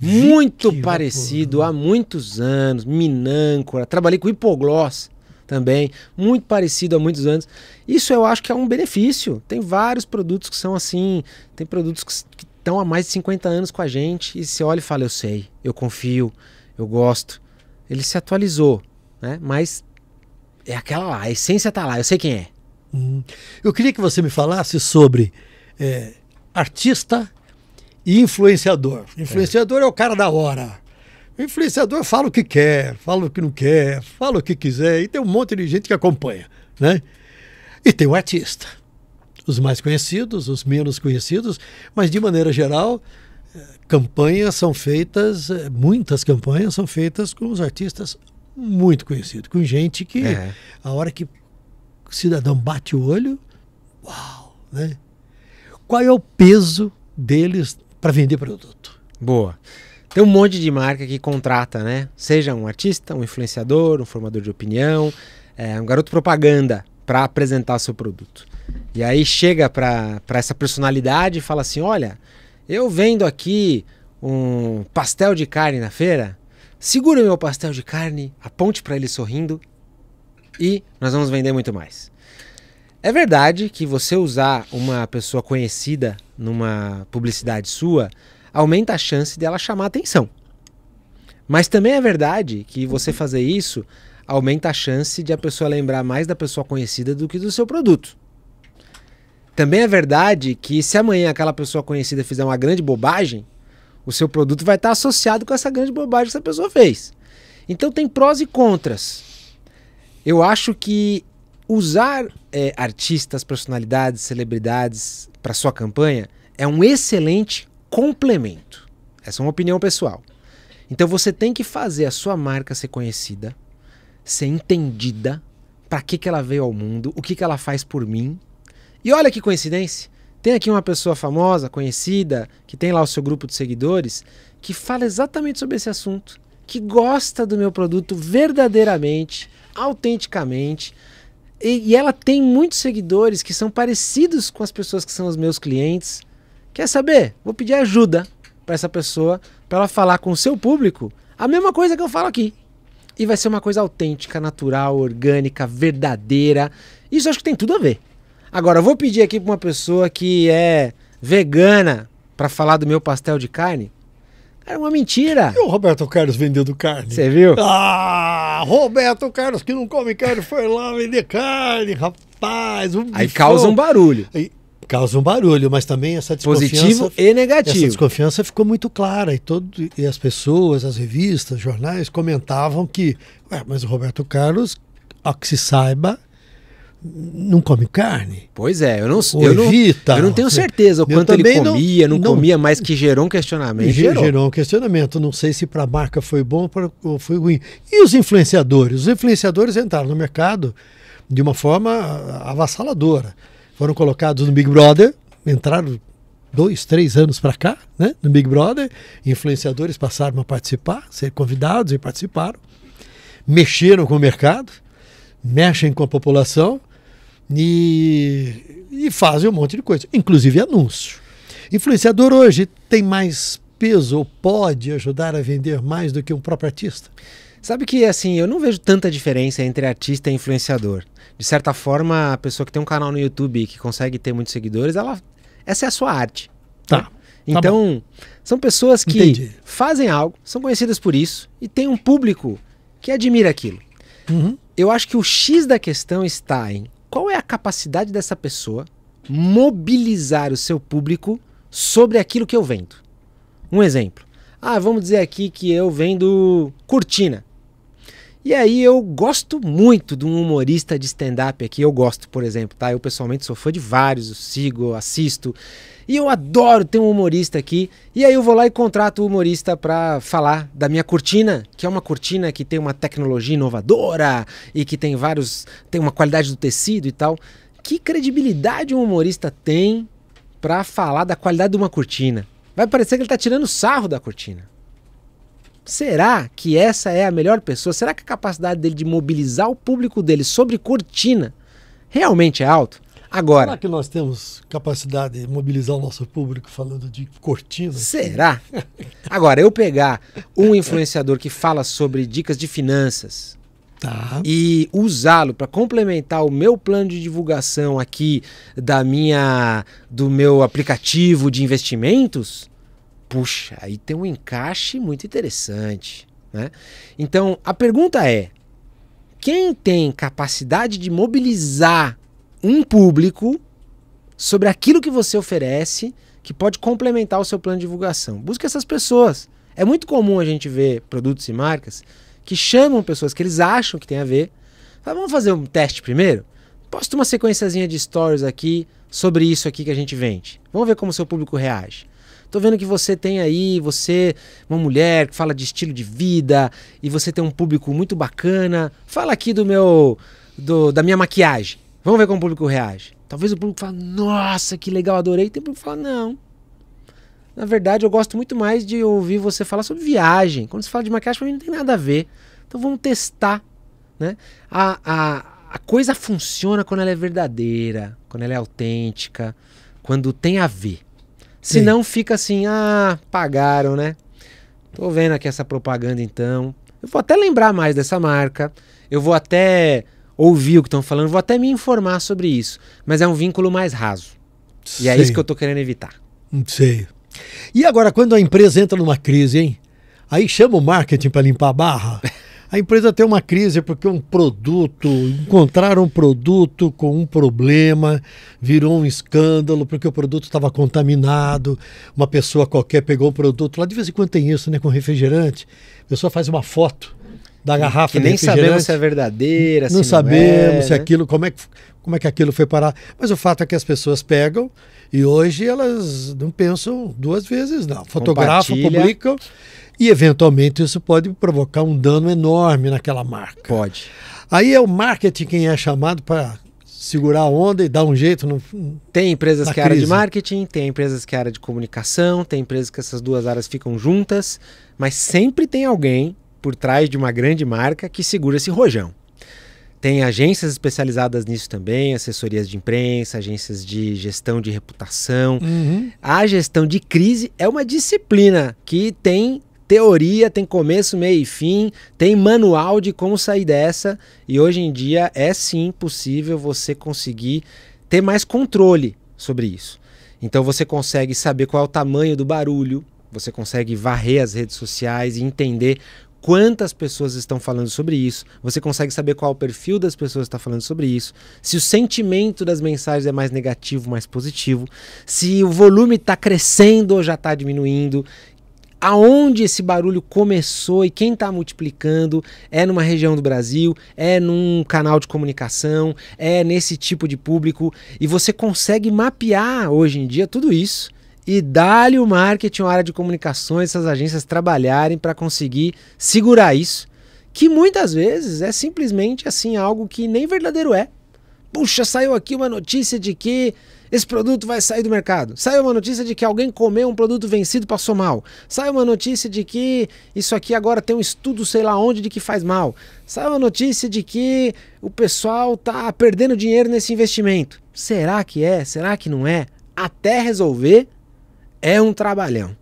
muito Vicky, parecido há muitos anos, Minâncora, trabalhei com hipogloss também, muito parecido há muitos anos. Isso eu acho que é um benefício. Tem vários produtos que são assim, tem produtos que estão há mais de 50 anos com a gente e você olha e fala, eu sei, eu confio, eu gosto. Ele se atualizou, né? Mas é aquela lá, a essência está lá, eu sei quem é. Hum. Eu queria que você me falasse sobre é, artista Influenciador. Influenciador é. é o cara da hora. O influenciador fala o que quer, fala o que não quer, fala o que quiser, e tem um monte de gente que acompanha, né? E tem o artista. Os mais conhecidos, os menos conhecidos, mas de maneira geral, eh, campanhas são feitas, eh, muitas campanhas são feitas com os artistas muito conhecidos, com gente que é. a hora que o cidadão bate o olho, uau, né? Qual é o peso deles para vender produto. Boa. Tem um monte de marca que contrata, né? Seja um artista, um influenciador, um formador de opinião, é, um garoto propaganda para apresentar seu produto. E aí chega para essa personalidade e fala assim: olha, eu vendo aqui um pastel de carne na feira, segura meu pastel de carne, aponte para ele sorrindo e nós vamos vender muito mais. É verdade que você usar uma pessoa conhecida numa publicidade sua aumenta a chance dela chamar atenção. Mas também é verdade que você fazer isso aumenta a chance de a pessoa lembrar mais da pessoa conhecida do que do seu produto. Também é verdade que se amanhã aquela pessoa conhecida fizer uma grande bobagem, o seu produto vai estar associado com essa grande bobagem que essa pessoa fez. Então tem prós e contras. Eu acho que usar é, artistas, personalidades, celebridades para sua campanha é um excelente complemento. Essa é uma opinião pessoal. Então você tem que fazer a sua marca ser conhecida, ser entendida, para que, que ela veio ao mundo, o que, que ela faz por mim. E olha que coincidência! Tem aqui uma pessoa famosa, conhecida, que tem lá o seu grupo de seguidores, que fala exatamente sobre esse assunto, que gosta do meu produto verdadeiramente, autenticamente e, e ela tem muitos seguidores que são parecidos com as pessoas que são os meus clientes. Quer saber? Vou pedir ajuda para essa pessoa, para ela falar com o seu público a mesma coisa que eu falo aqui. E vai ser uma coisa autêntica, natural, orgânica, verdadeira. Isso acho que tem tudo a ver. Agora, eu vou pedir aqui para uma pessoa que é vegana para falar do meu pastel de carne. Era uma mentira. E o Roberto Carlos vendendo carne? Você viu? Ah, Roberto Carlos que não come carne foi lá vender carne, rapaz. Um Aí causam causa um barulho. Aí causa um barulho, mas também essa desconfiança. Positivo e negativo. Essa desconfiança ficou muito clara e, todo, e as pessoas, as revistas, jornais comentavam que, mas o Roberto Carlos, a que se saiba, não come carne? Pois é, eu não Ou eu Não, eu não tenho certeza o quanto ele comia, não, não, comia, mas que gerou um questionamento. Gerou, gerou um questionamento. Não sei se para a marca foi bom ou foi ruim. E os influenciadores? Os influenciadores entraram no mercado de uma forma ah, avassaladora. Foram colocados no Big Brother, entraram dois, três anos para cá, né, no Big Brother. Influenciadores passaram a participar, ser convidados e participaram. Mexeram com o mercado, mexem com a população e, e fazem um monte de coisa, inclusive anúncio. Influenciador hoje tem mais peso ou pode ajudar a vender mais do que um próprio artista? Sabe que assim, eu não vejo tanta diferença entre artista e influenciador. De certa forma, a pessoa que tem um canal no YouTube que consegue ter muitos seguidores, ela essa é a sua arte. Tá. Né? Tá então, tá são pessoas que Entendi. fazem algo, são conhecidas por isso e tem um público que admira aquilo. Uhum. Eu acho que o X da questão está em qual é a capacidade dessa pessoa mobilizar o seu público sobre aquilo que eu vendo. Um exemplo. Ah, vamos dizer aqui que eu vendo cortina. E aí eu gosto muito de um humorista de stand-up aqui, eu gosto, por exemplo, tá? Eu pessoalmente sou fã de vários, eu sigo, eu assisto. E eu adoro ter um humorista aqui. E aí eu vou lá e contrato o humorista para falar da minha cortina, que é uma cortina que tem uma tecnologia inovadora e que tem vários, tem uma qualidade do tecido e tal. Que credibilidade um humorista tem para falar da qualidade de uma cortina? Vai parecer que ele tá tirando sarro da cortina. Será que essa é a melhor pessoa? Será que a capacidade dele de mobilizar o público dele sobre cortina realmente é alto? Agora. Será que nós temos capacidade de mobilizar o nosso público falando de cortina? Será? Agora, eu pegar um influenciador que fala sobre dicas de finanças tá. e usá-lo para complementar o meu plano de divulgação aqui da minha do meu aplicativo de investimentos, puxa, aí tem um encaixe muito interessante. Né? Então, a pergunta é: quem tem capacidade de mobilizar um público sobre aquilo que você oferece que pode complementar o seu plano de divulgação? Busque essas pessoas. É muito comum a gente ver produtos e marcas que chamam pessoas que eles acham que tem a ver. Fala, vamos fazer um teste primeiro? Posta uma sequenciazinha de stories aqui sobre isso aqui que a gente vende. Vamos ver como o seu público reage. Tô vendo que você tem aí, você, é uma mulher que fala de estilo de vida e você tem um público muito bacana. Fala aqui do meu, do, da minha maquiagem. Vamos ver como o público reage. Talvez o público fale, nossa, que legal, adorei. Tem público que fala, não. Na verdade, eu gosto muito mais de ouvir você falar sobre viagem. Quando você fala de maquiagem, pra mim não tem nada a ver. Então vamos testar. Né? A, a, a coisa funciona quando ela é verdadeira, quando ela é autêntica, quando tem a ver. Senão Sim. fica assim, ah, pagaram, né? Tô vendo aqui essa propaganda então. Eu vou até lembrar mais dessa marca. Eu vou até ouvir o que estão falando, vou até me informar sobre isso. Mas é um vínculo mais raso. E é isso que eu tô querendo evitar. não Sei. E agora, quando a empresa entra numa crise, hein? Aí chama o marketing para limpar a barra. A empresa tem uma crise porque um produto, encontraram um produto com um problema, virou um escândalo porque o produto estava contaminado, uma pessoa qualquer pegou o produto. Lá de vez em quando tem isso, né, com refrigerante. A pessoa faz uma foto da garrafa que nem sabemos se é verdadeira, não, se não sabemos é, se né? aquilo, né? como é que como é que aquilo foi parar. Mas o fato é que as pessoas pegam e hoje elas não pensam duas vezes, não. Fotografam, publicam e, eventualmente, isso pode provocar um dano enorme naquela marca. Pode. Aí é o marketing quem é chamado para segurar a onda e dar um jeito. No, tem empresas que é área de marketing, tem empresas que é área de comunicação, tem empresas que essas duas áreas ficam juntas, mas sempre tem alguém por trás de uma grande marca que segura esse rojão. Tem agências especializadas nisso também, assessorias de imprensa, agências de gestão de reputação. Uhum. A gestão de crise é uma disciplina que tem teoria, tem começo, meio e fim, tem manual de como sair dessa. E hoje em dia é sim possível você conseguir ter mais controle sobre isso. Então você consegue saber qual é o tamanho do barulho, você consegue varrer as redes sociais e entender quantas pessoas estão falando sobre isso, você consegue saber qual é o perfil das pessoas está falando sobre isso, se o sentimento das mensagens é mais negativo, mais positivo, se o volume está crescendo ou já está diminuindo aonde esse barulho começou e quem está multiplicando é numa região do Brasil, é num canal de comunicação, é nesse tipo de público e você consegue mapear hoje em dia tudo isso e dá-lhe o marketing, a área de comunicações, essas agências trabalharem para conseguir segurar isso, que muitas vezes é simplesmente assim algo que nem verdadeiro é puxa, saiu aqui uma notícia de que esse produto vai sair do mercado. Saiu uma notícia de que alguém comeu um produto vencido passou mal. Saiu uma notícia de que isso aqui agora tem um estudo sei lá onde de que faz mal. Saiu uma notícia de que o pessoal tá perdendo dinheiro nesse investimento. Será que é? Será que não é? Até resolver é um trabalhão.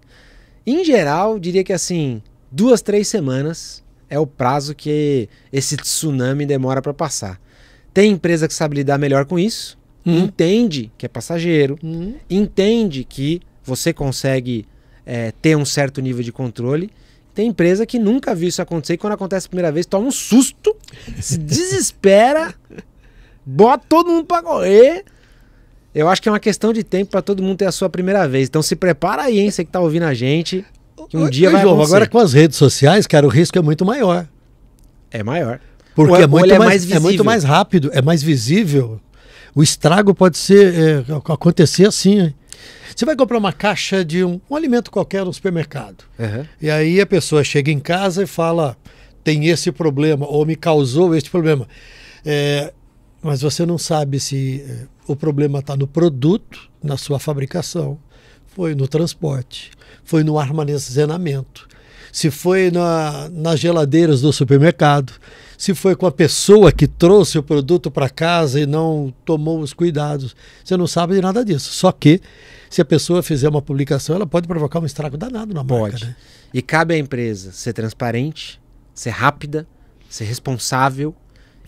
Em geral, diria que assim, duas, três semanas é o prazo que esse tsunami demora para passar. Tem empresa que sabe lidar melhor com isso, uhum. entende que é passageiro, uhum. entende que você consegue é, ter um certo nível de controle. Tem empresa que nunca viu isso acontecer e quando acontece a primeira vez toma um susto, se desespera, bota todo mundo para correr. Eu acho que é uma questão de tempo para todo mundo ter a sua primeira vez. Então se prepara aí, hein, você que tá ouvindo a gente. Que um dia vai João, acontecer. agora com as redes sociais, cara, o risco é muito maior. É maior. Porque é, é muito é mais, é, mais, é muito mais rápido, é mais visível. O estrago pode ser é, acontecer assim. Você vai comprar uma caixa de um, um alimento qualquer no supermercado. Uhum. E aí a pessoa chega em casa e fala: tem esse problema, ou me causou este problema. É, mas você não sabe se é, o problema está no produto, na sua fabricação, foi no transporte, foi no armazenamento, se foi na, nas geladeiras do supermercado, se foi com a pessoa que trouxe o produto para casa e não tomou os cuidados. Você não sabe de nada disso. Só que se a pessoa fizer uma publicação, ela pode provocar um estrago danado na pode. marca. Né? E cabe à empresa ser transparente, ser rápida, ser responsável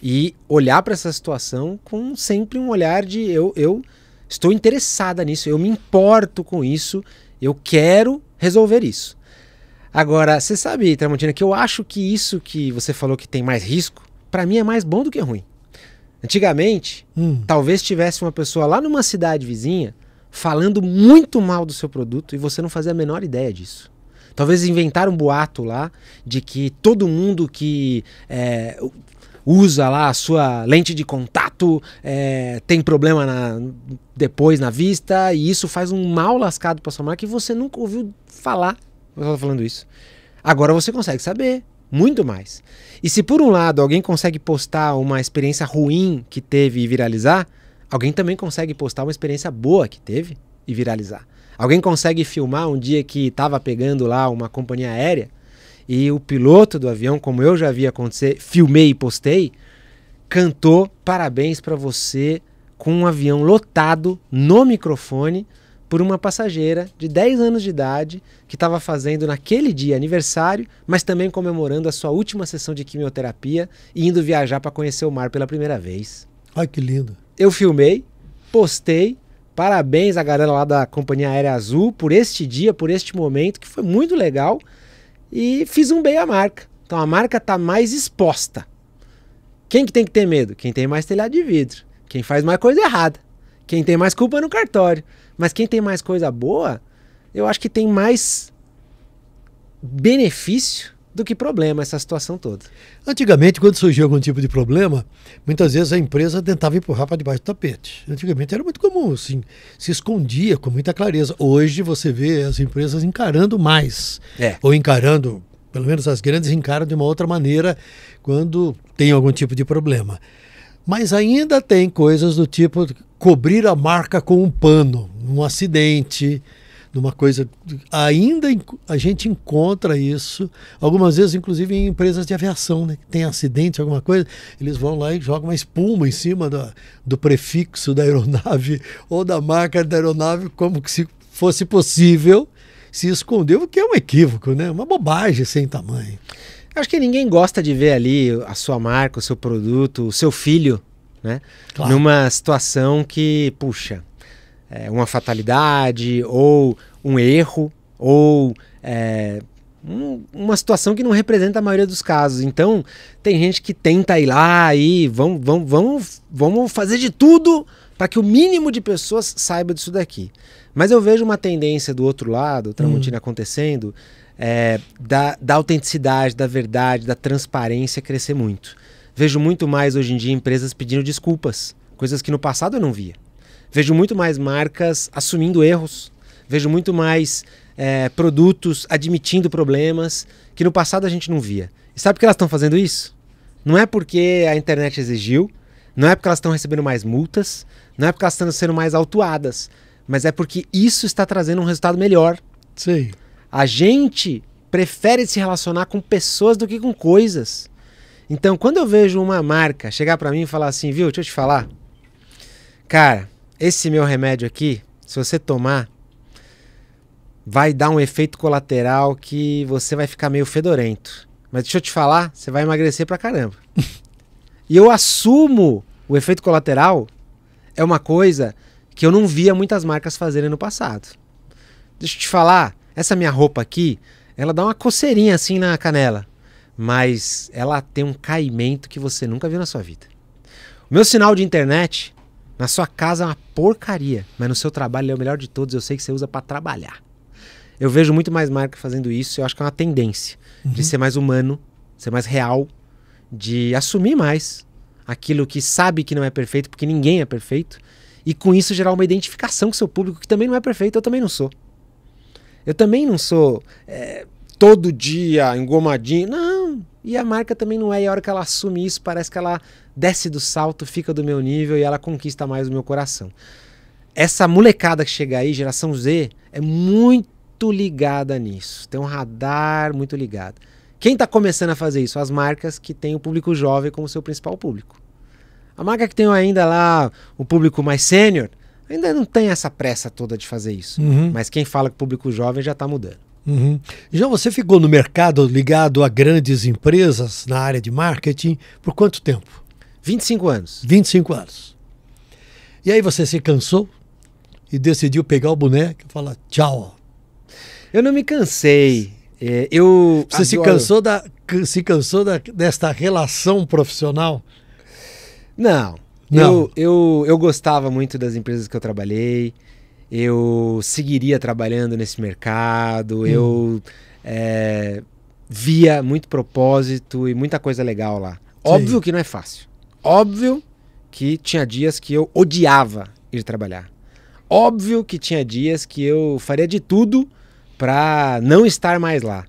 e olhar para essa situação com sempre um olhar de eu, eu estou interessada nisso, eu me importo com isso, eu quero resolver isso. Agora, você sabe, Tramontina, que eu acho que isso que você falou que tem mais risco, para mim é mais bom do que ruim. Antigamente, hum. talvez tivesse uma pessoa lá numa cidade vizinha falando muito mal do seu produto e você não fazia a menor ideia disso. Talvez inventaram um boato lá de que todo mundo que é, usa lá a sua lente de contato é, tem problema na, depois na vista e isso faz um mal lascado para sua marca e você nunca ouviu falar eu estou falando isso. Agora você consegue saber muito mais. E se por um lado alguém consegue postar uma experiência ruim que teve e viralizar, alguém também consegue postar uma experiência boa que teve e viralizar. Alguém consegue filmar um dia que estava pegando lá uma companhia aérea e o piloto do avião, como eu já vi acontecer, filmei e postei, cantou parabéns para você com um avião lotado no microfone por uma passageira de 10 anos de idade que estava fazendo naquele dia aniversário, mas também comemorando a sua última sessão de quimioterapia e indo viajar para conhecer o mar pela primeira vez. Ai, que lindo. Eu filmei, postei. Parabéns à galera lá da Companhia Aérea Azul por este dia, por este momento, que foi muito legal. E fiz um bem à marca. Então a marca está mais exposta. Quem que tem que ter medo? Quem tem mais telhado de vidro. Quem faz mais coisa errada. Quem tem mais culpa no cartório. Mas quem tem mais coisa boa, eu acho que tem mais benefício do que problema essa situação toda. Antigamente, quando surgia algum tipo de problema, muitas vezes a empresa tentava empurrar para debaixo do tapete. Antigamente era muito comum, assim, se escondia com muita clareza. Hoje você vê as empresas encarando mais, é. ou encarando, pelo menos as grandes encaram de uma outra maneira quando tem algum tipo de problema. Mas ainda tem coisas do tipo cobrir a marca com um pano, num acidente, numa coisa. Ainda a gente encontra isso, algumas vezes, inclusive, em empresas de aviação, né? Tem acidente, alguma coisa, eles vão lá e jogam uma espuma em cima do prefixo da aeronave ou da marca da aeronave, como que se fosse possível se esconder, o que é um equívoco, né? Uma bobagem sem tamanho acho que ninguém gosta de ver ali a sua marca, o seu produto, o seu filho, né? Claro. Numa situação que, puxa, é uma fatalidade, ou um erro, ou é, um, uma situação que não representa a maioria dos casos. Então, tem gente que tenta ir lá e vamos, vamos, vamos, vamos fazer de tudo para que o mínimo de pessoas saiba disso daqui. Mas eu vejo uma tendência do outro lado, Tramontina, hum. acontecendo, é, da, da autenticidade, da verdade, da transparência crescer muito. Vejo muito mais hoje em dia empresas pedindo desculpas, coisas que no passado eu não via. Vejo muito mais marcas assumindo erros. Vejo muito mais é, produtos admitindo problemas que no passado a gente não via. E sabe por que elas estão fazendo isso? Não é porque a internet exigiu, não é porque elas estão recebendo mais multas, não é porque elas estão sendo mais autuadas, mas é porque isso está trazendo um resultado melhor. Sim. A gente prefere se relacionar com pessoas do que com coisas. Então, quando eu vejo uma marca chegar para mim e falar assim, viu, deixa eu te falar. Cara, esse meu remédio aqui, se você tomar, vai dar um efeito colateral que você vai ficar meio fedorento. Mas deixa eu te falar, você vai emagrecer pra caramba. e eu assumo o efeito colateral é uma coisa que eu não via muitas marcas fazerem no passado. Deixa eu te falar, essa minha roupa aqui, ela dá uma coceirinha assim na canela, mas ela tem um caimento que você nunca viu na sua vida. O meu sinal de internet na sua casa é uma porcaria, mas no seu trabalho ele é o melhor de todos, eu sei que você usa para trabalhar. Eu vejo muito mais marca fazendo isso, eu acho que é uma tendência uhum. de ser mais humano, ser mais real, de assumir mais aquilo que sabe que não é perfeito, porque ninguém é perfeito, e com isso gerar uma identificação com seu público que também não é perfeito, eu também não sou. Eu também não sou é, todo dia engomadinho. Não. E a marca também não é. E a hora que ela assume isso, parece que ela desce do salto, fica do meu nível e ela conquista mais o meu coração. Essa molecada que chega aí, geração Z, é muito ligada nisso. Tem um radar muito ligado. Quem está começando a fazer isso? As marcas que têm o público jovem como seu principal público. A marca que tem ainda lá o público mais sênior Ainda não tem essa pressa toda de fazer isso. Uhum. Mas quem fala que o público jovem já está mudando. Uhum. Já você ficou no mercado ligado a grandes empresas na área de marketing por quanto tempo? 25 anos. 25 anos. E aí você se cansou e decidiu pegar o boneco e falar tchau. Eu não me cansei. É, eu você adoro. se cansou da se cansou da, desta relação profissional? Não, não. Eu, eu, eu gostava muito das empresas que eu trabalhei, eu seguiria trabalhando nesse mercado, hum. eu é, via muito propósito e muita coisa legal lá. Óbvio que não é fácil. Óbvio que tinha dias que eu odiava ir trabalhar. Óbvio que tinha dias que eu faria de tudo para não estar mais lá.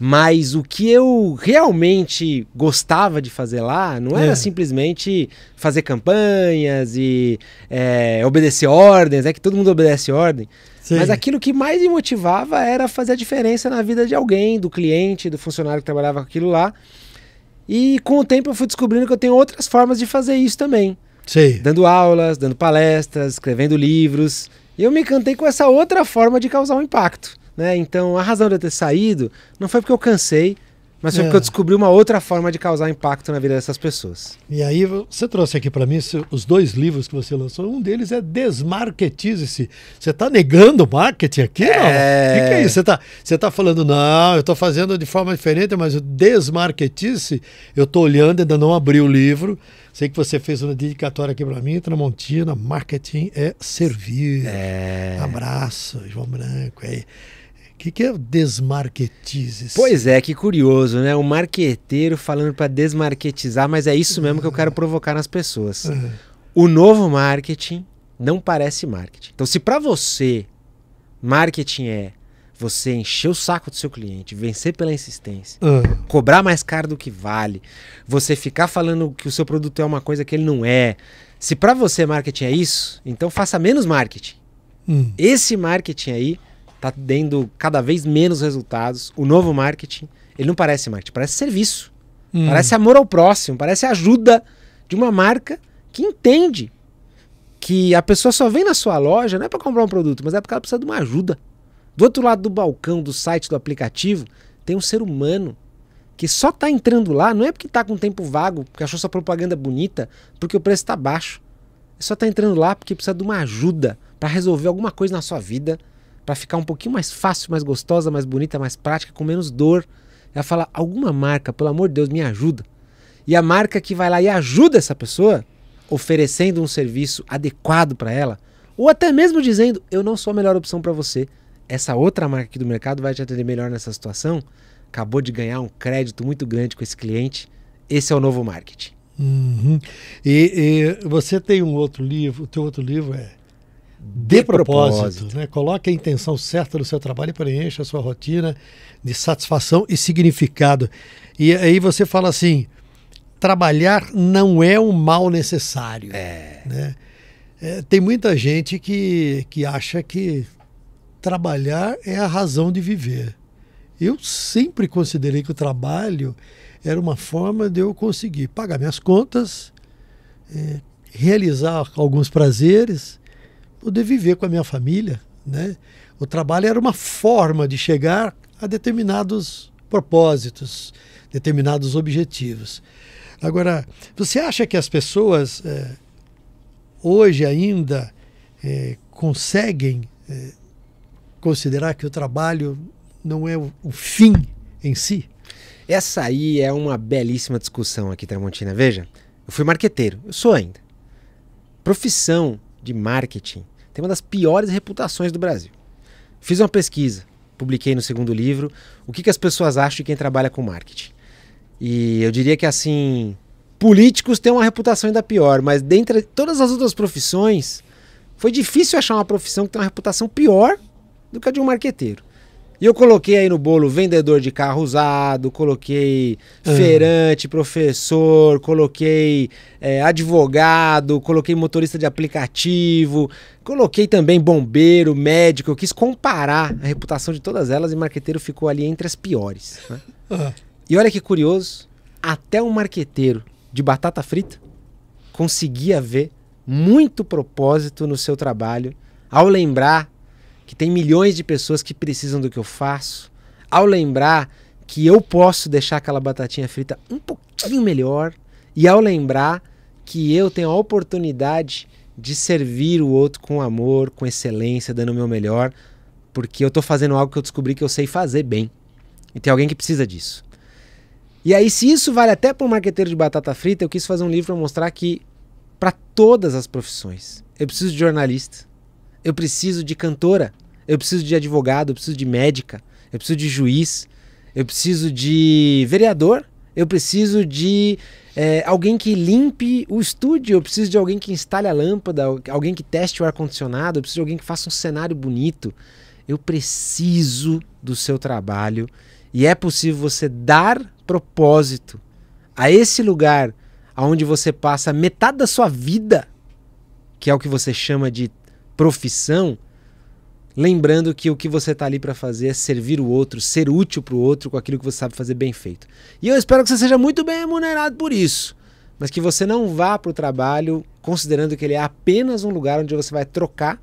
Mas o que eu realmente gostava de fazer lá não era é. simplesmente fazer campanhas e é, obedecer ordens, é que todo mundo obedece ordem. Sim. Mas aquilo que mais me motivava era fazer a diferença na vida de alguém, do cliente, do funcionário que trabalhava com aquilo lá. E com o tempo eu fui descobrindo que eu tenho outras formas de fazer isso também. Sim. Dando aulas, dando palestras, escrevendo livros. E eu me encantei com essa outra forma de causar um impacto. Né? Então, a razão de eu ter saído não foi porque eu cansei, mas foi é. porque eu é. descobri uma outra forma de causar impacto na vida dessas pessoas. E aí, você trouxe aqui para mim os dois livros que você lançou. Um deles é Desmarketize-se. Você está negando o marketing aqui? É... O que, que, é isso? Você está você tá falando, não, eu estou fazendo de forma diferente, mas o Desmarketize-se, eu estou olhando, ainda não abri o livro. Sei que você fez uma dedicatória aqui para mim, Tramontina. Marketing é servir. É... Abraço, João Branco. É o que, que é desmarquetizes? Pois é, que curioso, né? O marqueteiro falando para desmarketizar, mas é isso mesmo que eu quero provocar nas pessoas. É. O novo marketing não parece marketing. Então, se para você marketing é você encher o saco do seu cliente, vencer pela insistência, uhum. cobrar mais caro do que vale, você ficar falando que o seu produto é uma coisa que ele não é. Se para você marketing é isso, então faça menos marketing. Uhum. Esse marketing aí está dando cada vez menos resultados. O novo marketing, ele não parece marketing, parece serviço. Hum. Parece amor ao próximo, parece ajuda de uma marca que entende que a pessoa só vem na sua loja, não é para comprar um produto, mas é porque ela precisa de uma ajuda. Do outro lado do balcão, do site, do aplicativo, tem um ser humano que só está entrando lá, não é porque está com tempo vago, porque achou sua propaganda bonita, porque o preço está baixo. Ele só está entrando lá porque precisa de uma ajuda para resolver alguma coisa na sua vida, para ficar um pouquinho mais fácil, mais gostosa, mais bonita, mais prática, com menos dor. Ela fala: alguma marca, pelo amor de Deus, me ajuda. E a marca que vai lá e ajuda essa pessoa, oferecendo um serviço adequado para ela, ou até mesmo dizendo: eu não sou a melhor opção para você, essa outra marca aqui do mercado vai te atender melhor nessa situação. Acabou de ganhar um crédito muito grande com esse cliente. Esse é o novo marketing. Uhum. E, e, você tem um outro livro, o teu outro livro é de propósito. propósito. Né? Coloque a intenção certa do seu trabalho e preencha a sua rotina de satisfação e significado. E aí você fala assim: trabalhar não é um mal necessário. É. Né? É, tem muita gente que, que acha que trabalhar é a razão de viver. Eu sempre considerei que o trabalho era uma forma de eu conseguir pagar minhas contas, é, realizar alguns prazeres poder viver com a minha família. Né? O trabalho era uma forma de chegar a determinados propósitos, determinados objetivos. Agora, você acha que as pessoas eh, hoje ainda eh, conseguem eh, considerar que o trabalho não é o, o fim em si? Essa aí é uma belíssima discussão aqui, Tramontina. Veja, eu fui marqueteiro, eu sou ainda. Profissão de marketing tem uma das piores reputações do Brasil. Fiz uma pesquisa, publiquei no segundo livro, o que, que as pessoas acham de quem trabalha com marketing. E eu diria que assim, políticos têm uma reputação ainda pior, mas dentre todas as outras profissões, foi difícil achar uma profissão que tem uma reputação pior do que a de um marqueteiro. E eu coloquei aí no bolo vendedor de carro usado, coloquei uhum. feirante, professor, coloquei é, advogado, coloquei motorista de aplicativo, coloquei também bombeiro, médico. Eu quis comparar a reputação de todas elas e marqueteiro ficou ali entre as piores. Né? Uhum. E olha que curioso, até um marqueteiro de batata frita conseguia ver muito propósito no seu trabalho ao lembrar que tem milhões de pessoas que precisam do que eu faço, ao lembrar que eu posso deixar aquela batatinha frita um pouquinho melhor e ao lembrar que eu tenho a oportunidade de servir o outro com amor, com excelência, dando o meu melhor, porque eu estou fazendo algo que eu descobri que eu sei fazer bem. E tem alguém que precisa disso. E aí, se isso vale até para um marqueteiro de batata frita, eu quis fazer um livro para mostrar que para todas as profissões. Eu preciso de jornalista, eu preciso de cantora, eu preciso de advogado, eu preciso de médica, eu preciso de juiz, eu preciso de vereador, eu preciso de é, alguém que limpe o estúdio, eu preciso de alguém que instale a lâmpada, alguém que teste o ar-condicionado, eu preciso de alguém que faça um cenário bonito. Eu preciso do seu trabalho e é possível você dar propósito a esse lugar aonde você passa metade da sua vida, que é o que você chama de profissão, lembrando que o que você está ali para fazer é servir o outro, ser útil para o outro com aquilo que você sabe fazer bem feito. E eu espero que você seja muito bem remunerado por isso, mas que você não vá para o trabalho considerando que ele é apenas um lugar onde você vai trocar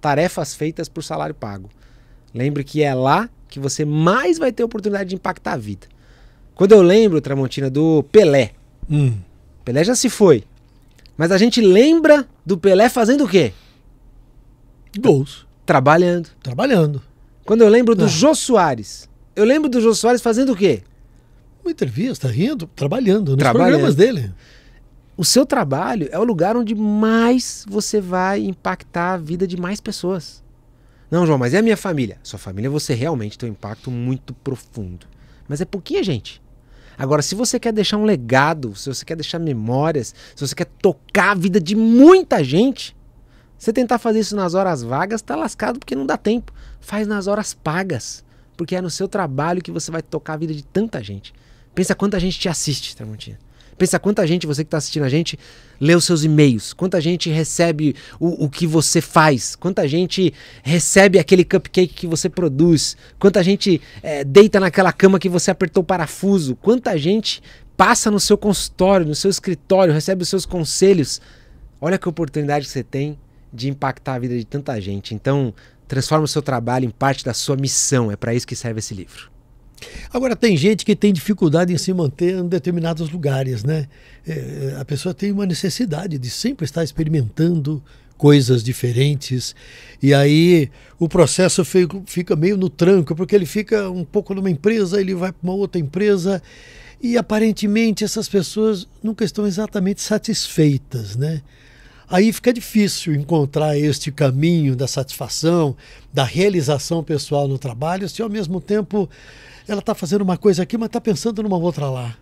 tarefas feitas por salário pago. Lembre que é lá que você mais vai ter oportunidade de impactar a vida. Quando eu lembro, Tramontina, do Pelé. Hum. Pelé já se foi. Mas a gente lembra do Pelé fazendo o quê? Gols. Trabalhando. Trabalhando. Quando eu lembro do é. Jô Soares, eu lembro do Jô Soares fazendo o quê? Uma entrevista, tá rindo, trabalhando, nos trabalhando. programas dele. O seu trabalho é o lugar onde mais você vai impactar a vida de mais pessoas. Não, João, mas é a minha família. Sua família você realmente tem um impacto muito profundo. Mas é pouquinha gente. Agora, se você quer deixar um legado, se você quer deixar memórias, se você quer tocar a vida de muita gente, você tentar fazer isso nas horas vagas, tá lascado porque não dá tempo. Faz nas horas pagas, porque é no seu trabalho que você vai tocar a vida de tanta gente. Pensa quanta gente te assiste, Tramontina. Pensa quanta gente, você que está assistindo a gente, lê os seus e-mails, quanta gente recebe o, o que você faz, quanta gente recebe aquele cupcake que você produz, quanta gente é, deita naquela cama que você apertou o parafuso, quanta gente passa no seu consultório, no seu escritório, recebe os seus conselhos. Olha que oportunidade que você tem de impactar a vida de tanta gente. Então, transforma o seu trabalho em parte da sua missão. É para isso que serve esse livro. Agora, tem gente que tem dificuldade em se manter em determinados lugares, né? É, é a pessoa tem uma necessidade de sempre estar experimentando coisas diferentes. E aí o processo fica meio no tranco, porque ele fica um pouco numa empresa, ele vai para uma outra empresa. E aparentemente essas pessoas nunca estão exatamente satisfeitas, né? aí fica difícil encontrar este caminho da satisfação, da realização pessoal no trabalho, se ao mesmo tempo ela está fazendo uma coisa aqui, mas está pensando numa outra lá.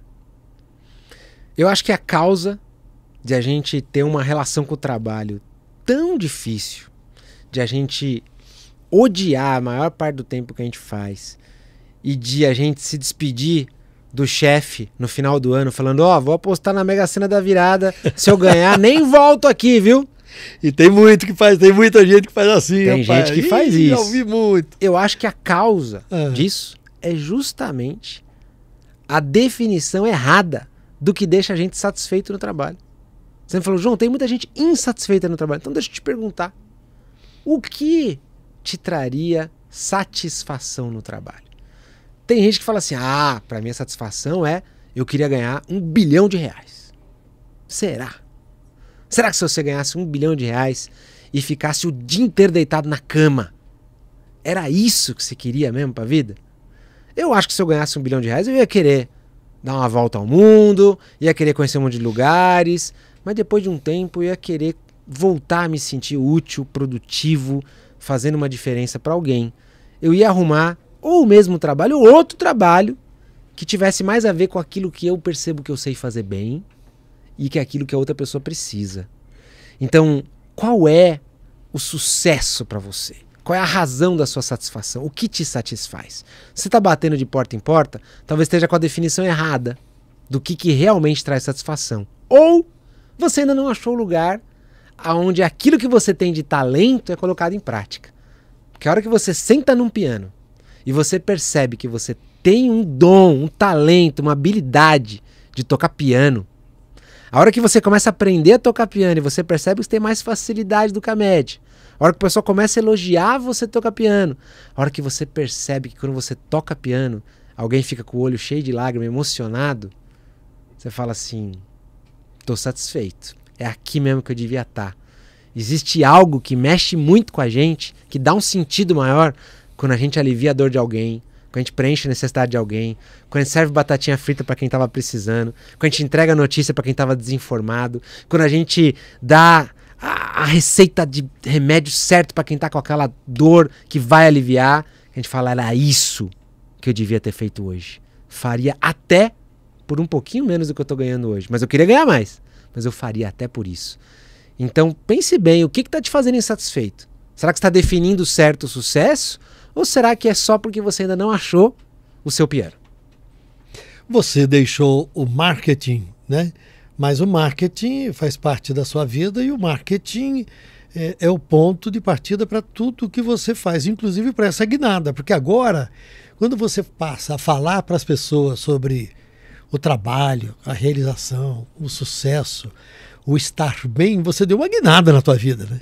Eu acho que a causa de a gente ter uma relação com o trabalho tão difícil, de a gente odiar a maior parte do tempo que a gente faz e de a gente se despedir do chefe no final do ano falando: Ó, oh, vou apostar na Mega Sena da virada. Se eu ganhar, nem volto aqui, viu? E tem muito que faz, tem muita gente que faz assim. Tem rapaz. gente que faz Ih, isso. Eu vi muito. Eu acho que a causa ah. disso é justamente a definição errada do que deixa a gente satisfeito no trabalho. Você me falou, João, tem muita gente insatisfeita no trabalho. Então deixa eu te perguntar: o que te traria satisfação no trabalho? Tem gente que fala assim: ah, para minha satisfação é eu queria ganhar um bilhão de reais. Será? Será que se você ganhasse um bilhão de reais e ficasse o dia inteiro deitado na cama, era isso que você queria mesmo pra vida? Eu acho que se eu ganhasse um bilhão de reais, eu ia querer dar uma volta ao mundo, ia querer conhecer um monte de lugares, mas depois de um tempo eu ia querer voltar a me sentir útil, produtivo, fazendo uma diferença para alguém. Eu ia arrumar ou o mesmo trabalho, ou outro trabalho que tivesse mais a ver com aquilo que eu percebo que eu sei fazer bem e que é aquilo que a outra pessoa precisa. Então, qual é o sucesso para você? Qual é a razão da sua satisfação? O que te satisfaz? Você está batendo de porta em porta, talvez esteja com a definição errada do que, que realmente traz satisfação. Ou você ainda não achou o lugar aonde aquilo que você tem de talento é colocado em prática. Porque a hora que você senta num piano e você percebe que você tem um dom, um talento, uma habilidade de tocar piano, a hora que você começa a aprender a tocar piano e você percebe que você tem mais facilidade do que a média, a hora que o pessoal começa a elogiar você tocar piano, a hora que você percebe que quando você toca piano, alguém fica com o olho cheio de lágrimas, emocionado, você fala assim: estou satisfeito, é aqui mesmo que eu devia estar. Tá. Existe algo que mexe muito com a gente, que dá um sentido maior quando a gente alivia a dor de alguém, quando a gente preenche a necessidade de alguém, quando a gente serve batatinha frita para quem estava precisando, quando a gente entrega notícia para quem estava desinformado, quando a gente dá a, a receita de remédio certo para quem está com aquela dor que vai aliviar, a gente fala, era isso que eu devia ter feito hoje. Faria até por um pouquinho menos do que eu estou ganhando hoje, mas eu queria ganhar mais, mas eu faria até por isso. Então pense bem, o que está te fazendo insatisfeito? Será que está definindo certo o sucesso? Ou será que é só porque você ainda não achou o seu Piero? Você deixou o marketing, né? Mas o marketing faz parte da sua vida e o marketing é, é o ponto de partida para tudo que você faz, inclusive para essa guinada. Porque agora, quando você passa a falar para as pessoas sobre o trabalho, a realização, o sucesso, o estar bem, você deu uma guinada na tua vida, né?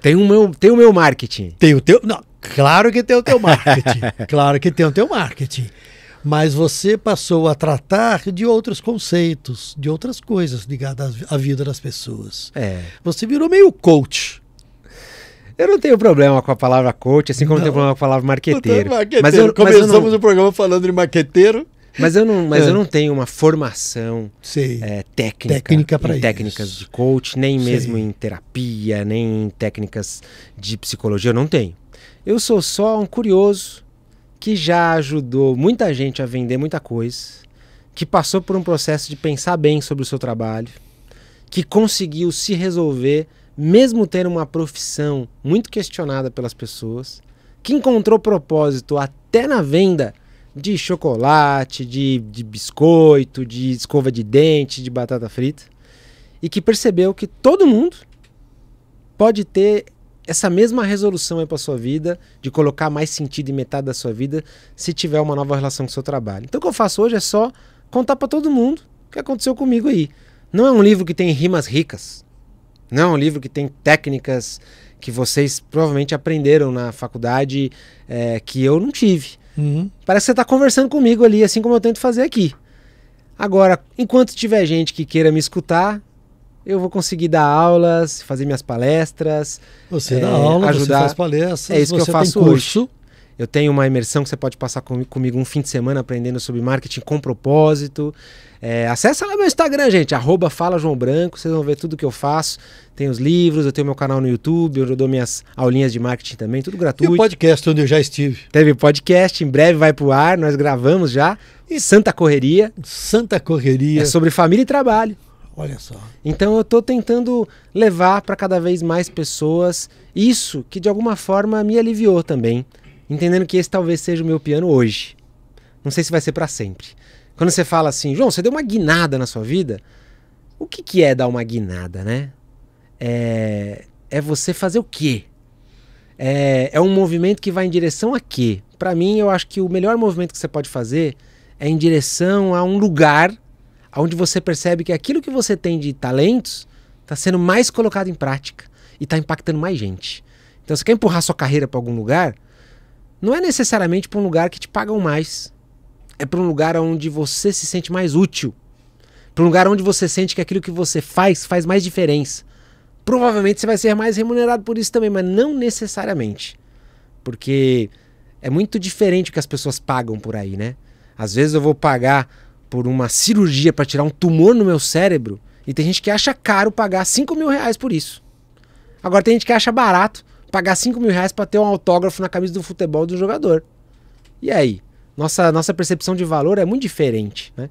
Tem o meu, tem o meu marketing. Tem o teu. Não, Claro que tem o teu marketing. claro que tem o teu marketing. Mas você passou a tratar de outros conceitos, de outras coisas ligadas à vida das pessoas. É. Você virou meio coach. Eu não tenho problema com a palavra coach, assim como não, tenho problema com a palavra marqueteiro. marqueteiro. Mas eu, Começamos mas eu não... o programa falando de marqueteiro. Mas eu não, mas é. eu não tenho uma formação é, técnica, técnica em técnicas isso. de coach, nem mesmo em terapia, nem em técnicas de psicologia. Eu não tenho. Eu sou só um curioso que já ajudou muita gente a vender muita coisa, que passou por um processo de pensar bem sobre o seu trabalho, que conseguiu se resolver mesmo tendo uma profissão muito questionada pelas pessoas, que encontrou propósito até na venda de chocolate, de, de biscoito, de escova de dente, de batata frita, e que percebeu que todo mundo pode ter essa mesma resolução aí para sua vida, de colocar mais sentido em metade da sua vida, se tiver uma nova relação com o seu trabalho. Então o que eu faço hoje é só contar para todo mundo o que aconteceu comigo aí. Não é um livro que tem rimas ricas. Não é um livro que tem técnicas que vocês provavelmente aprenderam na faculdade é, que eu não tive. Uhum. Parece que você está conversando comigo ali, assim como eu tento fazer aqui. Agora, enquanto tiver gente que queira me escutar, eu vou conseguir dar aulas, fazer minhas palestras. Você é, dá aula, ajudar. você faz palestras, é isso que eu faço curso. Hoje. Eu tenho uma imersão que você pode passar com, comigo um fim de semana aprendendo sobre marketing com propósito. É, acessa lá meu Instagram, gente, arroba Fala João Branco, vocês vão ver tudo que eu faço. Tem os livros, eu tenho meu canal no YouTube, eu dou minhas aulinhas de marketing também, tudo gratuito. E o podcast onde eu já estive. Teve podcast, em breve vai pro ar, nós gravamos já. E Santa Correria. Santa Correria. É sobre família e trabalho. Olha só. Então eu estou tentando levar para cada vez mais pessoas isso que de alguma forma me aliviou também, entendendo que esse talvez seja o meu piano hoje. Não sei se vai ser para sempre. Quando você fala assim, João, você deu uma guinada na sua vida. O que, que é dar uma guinada, né? É, é você fazer o quê? É, é um movimento que vai em direção a quê? Para mim, eu acho que o melhor movimento que você pode fazer é em direção a um lugar onde você percebe que aquilo que você tem de talentos está sendo mais colocado em prática e está impactando mais gente. Então, você quer empurrar sua carreira para algum lugar? Não é necessariamente para um lugar que te pagam mais. É para um lugar onde você se sente mais útil. Para um lugar onde você sente que aquilo que você faz faz mais diferença. Provavelmente você vai ser mais remunerado por isso também, mas não necessariamente. Porque é muito diferente o que as pessoas pagam por aí, né? Às vezes eu vou pagar por uma cirurgia para tirar um tumor no meu cérebro, e tem gente que acha caro pagar 5 mil reais por isso. Agora tem gente que acha barato pagar 5 mil reais para ter um autógrafo na camisa do futebol do jogador. E aí? Nossa, nossa percepção de valor é muito diferente. Né?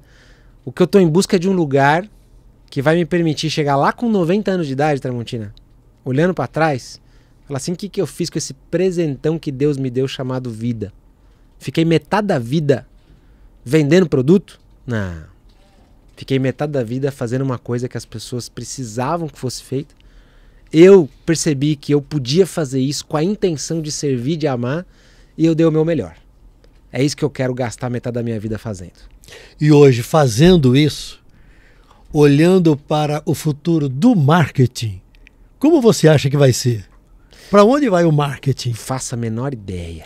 O que eu estou em busca é de um lugar que vai me permitir chegar lá com 90 anos de idade, Tramontina, olhando para trás, falar assim: o que, que eu fiz com esse presentão que Deus me deu chamado vida? Fiquei metade da vida vendendo produto? Não. Fiquei metade da vida fazendo uma coisa que as pessoas precisavam que fosse feita. Eu percebi que eu podia fazer isso com a intenção de servir, de amar, e eu dei o meu melhor. É isso que eu quero gastar metade da minha vida fazendo. E hoje, fazendo isso, olhando para o futuro do marketing, como você acha que vai ser? Para onde vai o marketing? Faça a menor ideia.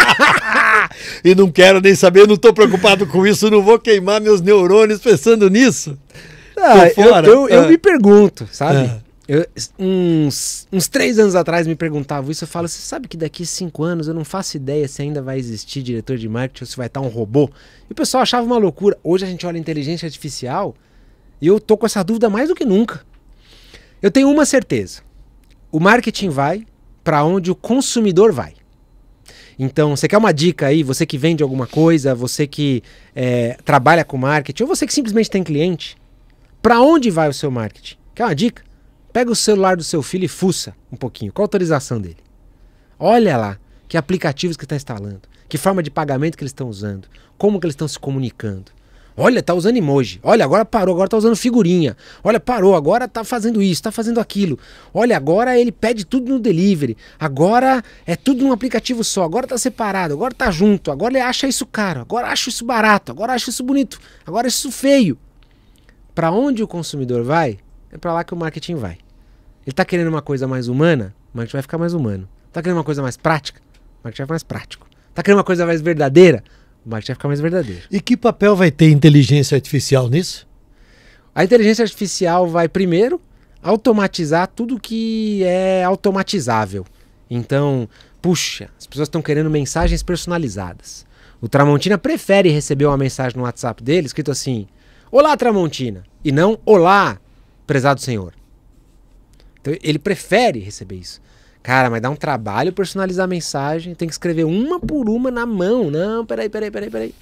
e não quero nem saber, não estou preocupado com isso, não vou queimar meus neurônios pensando nisso. Ah, eu, eu, eu ah. me pergunto, sabe? Ah. Eu, uns, uns três anos atrás me perguntavam isso, eu falo, você sabe que daqui cinco anos eu não faço ideia se ainda vai existir diretor de marketing ou se vai estar tá um robô. E o pessoal achava uma loucura. Hoje a gente olha inteligência artificial e eu tô com essa dúvida mais do que nunca. Eu tenho uma certeza o marketing vai para onde o consumidor vai. Então, você quer uma dica aí, você que vende alguma coisa, você que é, trabalha com marketing, ou você que simplesmente tem cliente, para onde vai o seu marketing? Quer uma dica? Pega o celular do seu filho e fuça um pouquinho. Qual a autorização dele? Olha lá que aplicativos que está instalando, que forma de pagamento que eles estão usando, como que eles estão se comunicando. Olha, tá usando emoji. Olha, agora parou, agora tá usando figurinha. Olha, parou, agora tá fazendo isso, tá fazendo aquilo. Olha, agora ele pede tudo no delivery. Agora é tudo num aplicativo só. Agora tá separado, agora tá junto. Agora ele acha isso caro, agora acha isso barato, agora acha isso bonito, agora acha isso feio. Para onde o consumidor vai, é para lá que o marketing vai. Ele tá querendo uma coisa mais humana, o marketing vai ficar mais humano. Tá querendo uma coisa mais prática, o marketing vai ficar mais prático. Tá querendo uma coisa mais verdadeira, o marketing vai ficar mais verdadeiro. E que papel vai ter inteligência artificial nisso? A inteligência artificial vai primeiro automatizar tudo que é automatizável. Então, puxa, as pessoas estão querendo mensagens personalizadas. O Tramontina prefere receber uma mensagem no WhatsApp dele escrito assim: Olá, Tramontina, e não Olá, prezado senhor. Então ele prefere receber isso. Cara, mas dá um trabalho personalizar a mensagem. Tem que escrever uma por uma na mão. Não, peraí, peraí, peraí, peraí.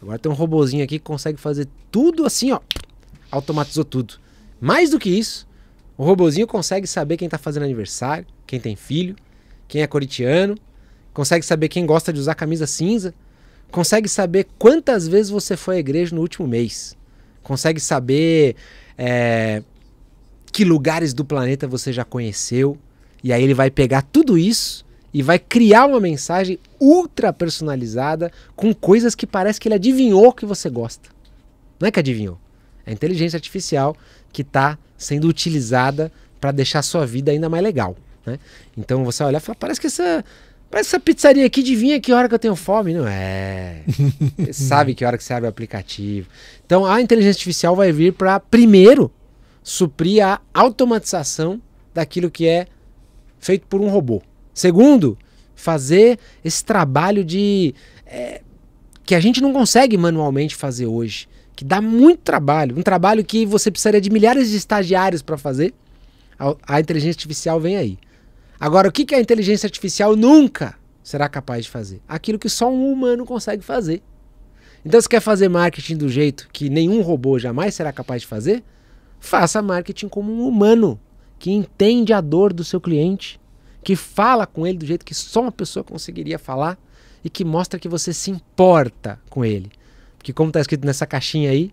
Agora tem um robozinho aqui que consegue fazer tudo assim, ó. Automatizou tudo. Mais do que isso, o robozinho consegue saber quem tá fazendo aniversário, quem tem filho, quem é coritiano, consegue saber quem gosta de usar camisa cinza, consegue saber quantas vezes você foi à igreja no último mês, consegue saber é, que lugares do planeta você já conheceu, e aí ele vai pegar tudo isso e vai criar uma mensagem ultra personalizada com coisas que parece que ele adivinhou que você gosta. Não é que adivinhou. É inteligência artificial que está sendo utilizada para deixar a sua vida ainda mais legal. Né? Então você olha e fala, parece que essa, parece que essa pizzaria aqui adivinha que hora que eu tenho fome. Não é. Você sabe que hora que você abre o aplicativo. Então a inteligência artificial vai vir para, primeiro, suprir a automatização daquilo que é feito por um robô. Segundo, fazer esse trabalho de é, que a gente não consegue manualmente fazer hoje, que dá muito trabalho, um trabalho que você precisaria de milhares de estagiários para fazer. A, a, inteligência artificial vem aí. Agora, o que, que a inteligência artificial nunca será capaz de fazer? Aquilo que só um humano consegue fazer. Então, se quer fazer marketing do jeito que nenhum robô jamais será capaz de fazer, faça marketing como um humano que entende a dor do seu cliente, que fala com ele do jeito que só uma pessoa conseguiria falar e que mostra que você se importa com ele. Porque como está escrito nessa caixinha aí,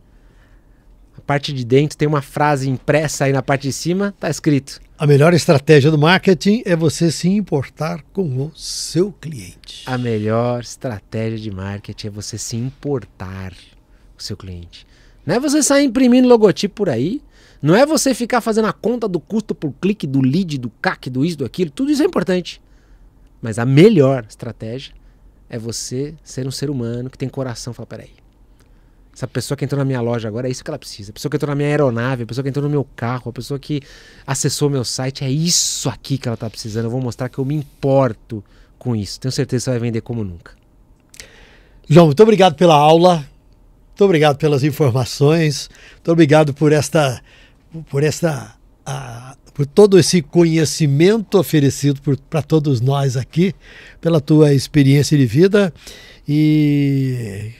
a parte de dentro tem uma frase impressa aí na parte de cima, está escrito. A melhor estratégia do marketing é você se importar com o seu cliente. A melhor estratégia de marketing é você se importar com o seu cliente. Não é você sair imprimindo logotipo por aí, não é você ficar fazendo a conta do custo por clique, do lead, do CAC, do isso, do aquilo. Tudo isso é importante. Mas a melhor estratégia é você ser um ser humano que tem coração e falar: peraí, essa pessoa que entrou na minha loja agora é isso que ela precisa. A pessoa que entrou na minha aeronave, a pessoa que entrou no meu carro, a pessoa que acessou meu site, é isso aqui que ela está precisando. Eu vou mostrar que eu me importo com isso. Tenho certeza que você vai vender como nunca. João, muito obrigado pela aula. Muito obrigado pelas informações. Muito obrigado por esta por essa a, por todo esse conhecimento oferecido para todos nós aqui, pela tua experiência de vida e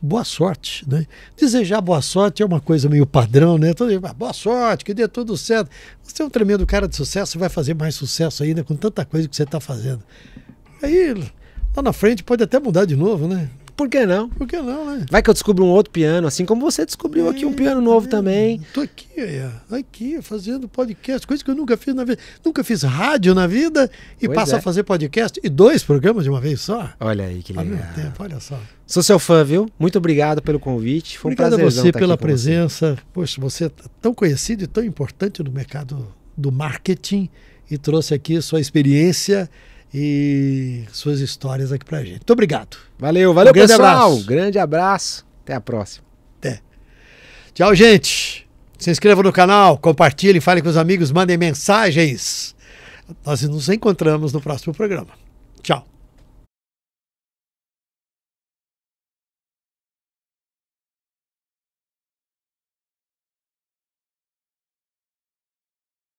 boa sorte, né? Desejar boa sorte é uma coisa meio padrão, né? Todo mundo, ah, boa sorte, que dê tudo certo. Você é um tremendo cara de sucesso, você vai fazer mais sucesso ainda com tanta coisa que você está fazendo. Aí, lá na frente pode até mudar de novo, né? Por que não? Por que não, né? Vai que eu descubro um outro piano, assim como você descobriu é, aqui um é, piano novo é, também. Tô aqui, é, é. aqui, fazendo podcast, coisa que eu nunca fiz na vida. Nunca fiz rádio na vida e passo é. a fazer podcast e dois programas de uma vez só. Olha aí, que legal. Tempo, olha só. Sou seu fã, viu? Muito obrigado pelo convite. Foi um prazer. a você pela presença. Você. Poxa, você é tão conhecido e tão importante no mercado do marketing e trouxe aqui sua experiência e suas histórias aqui pra gente. Muito obrigado. Valeu, valeu, um grande pessoal. Abraço. Grande abraço. Até a próxima. Até. Tchau, gente. Se inscreva no canal, compartilhe, fale com os amigos, mandem mensagens. Nós nos encontramos no próximo programa. Tchau.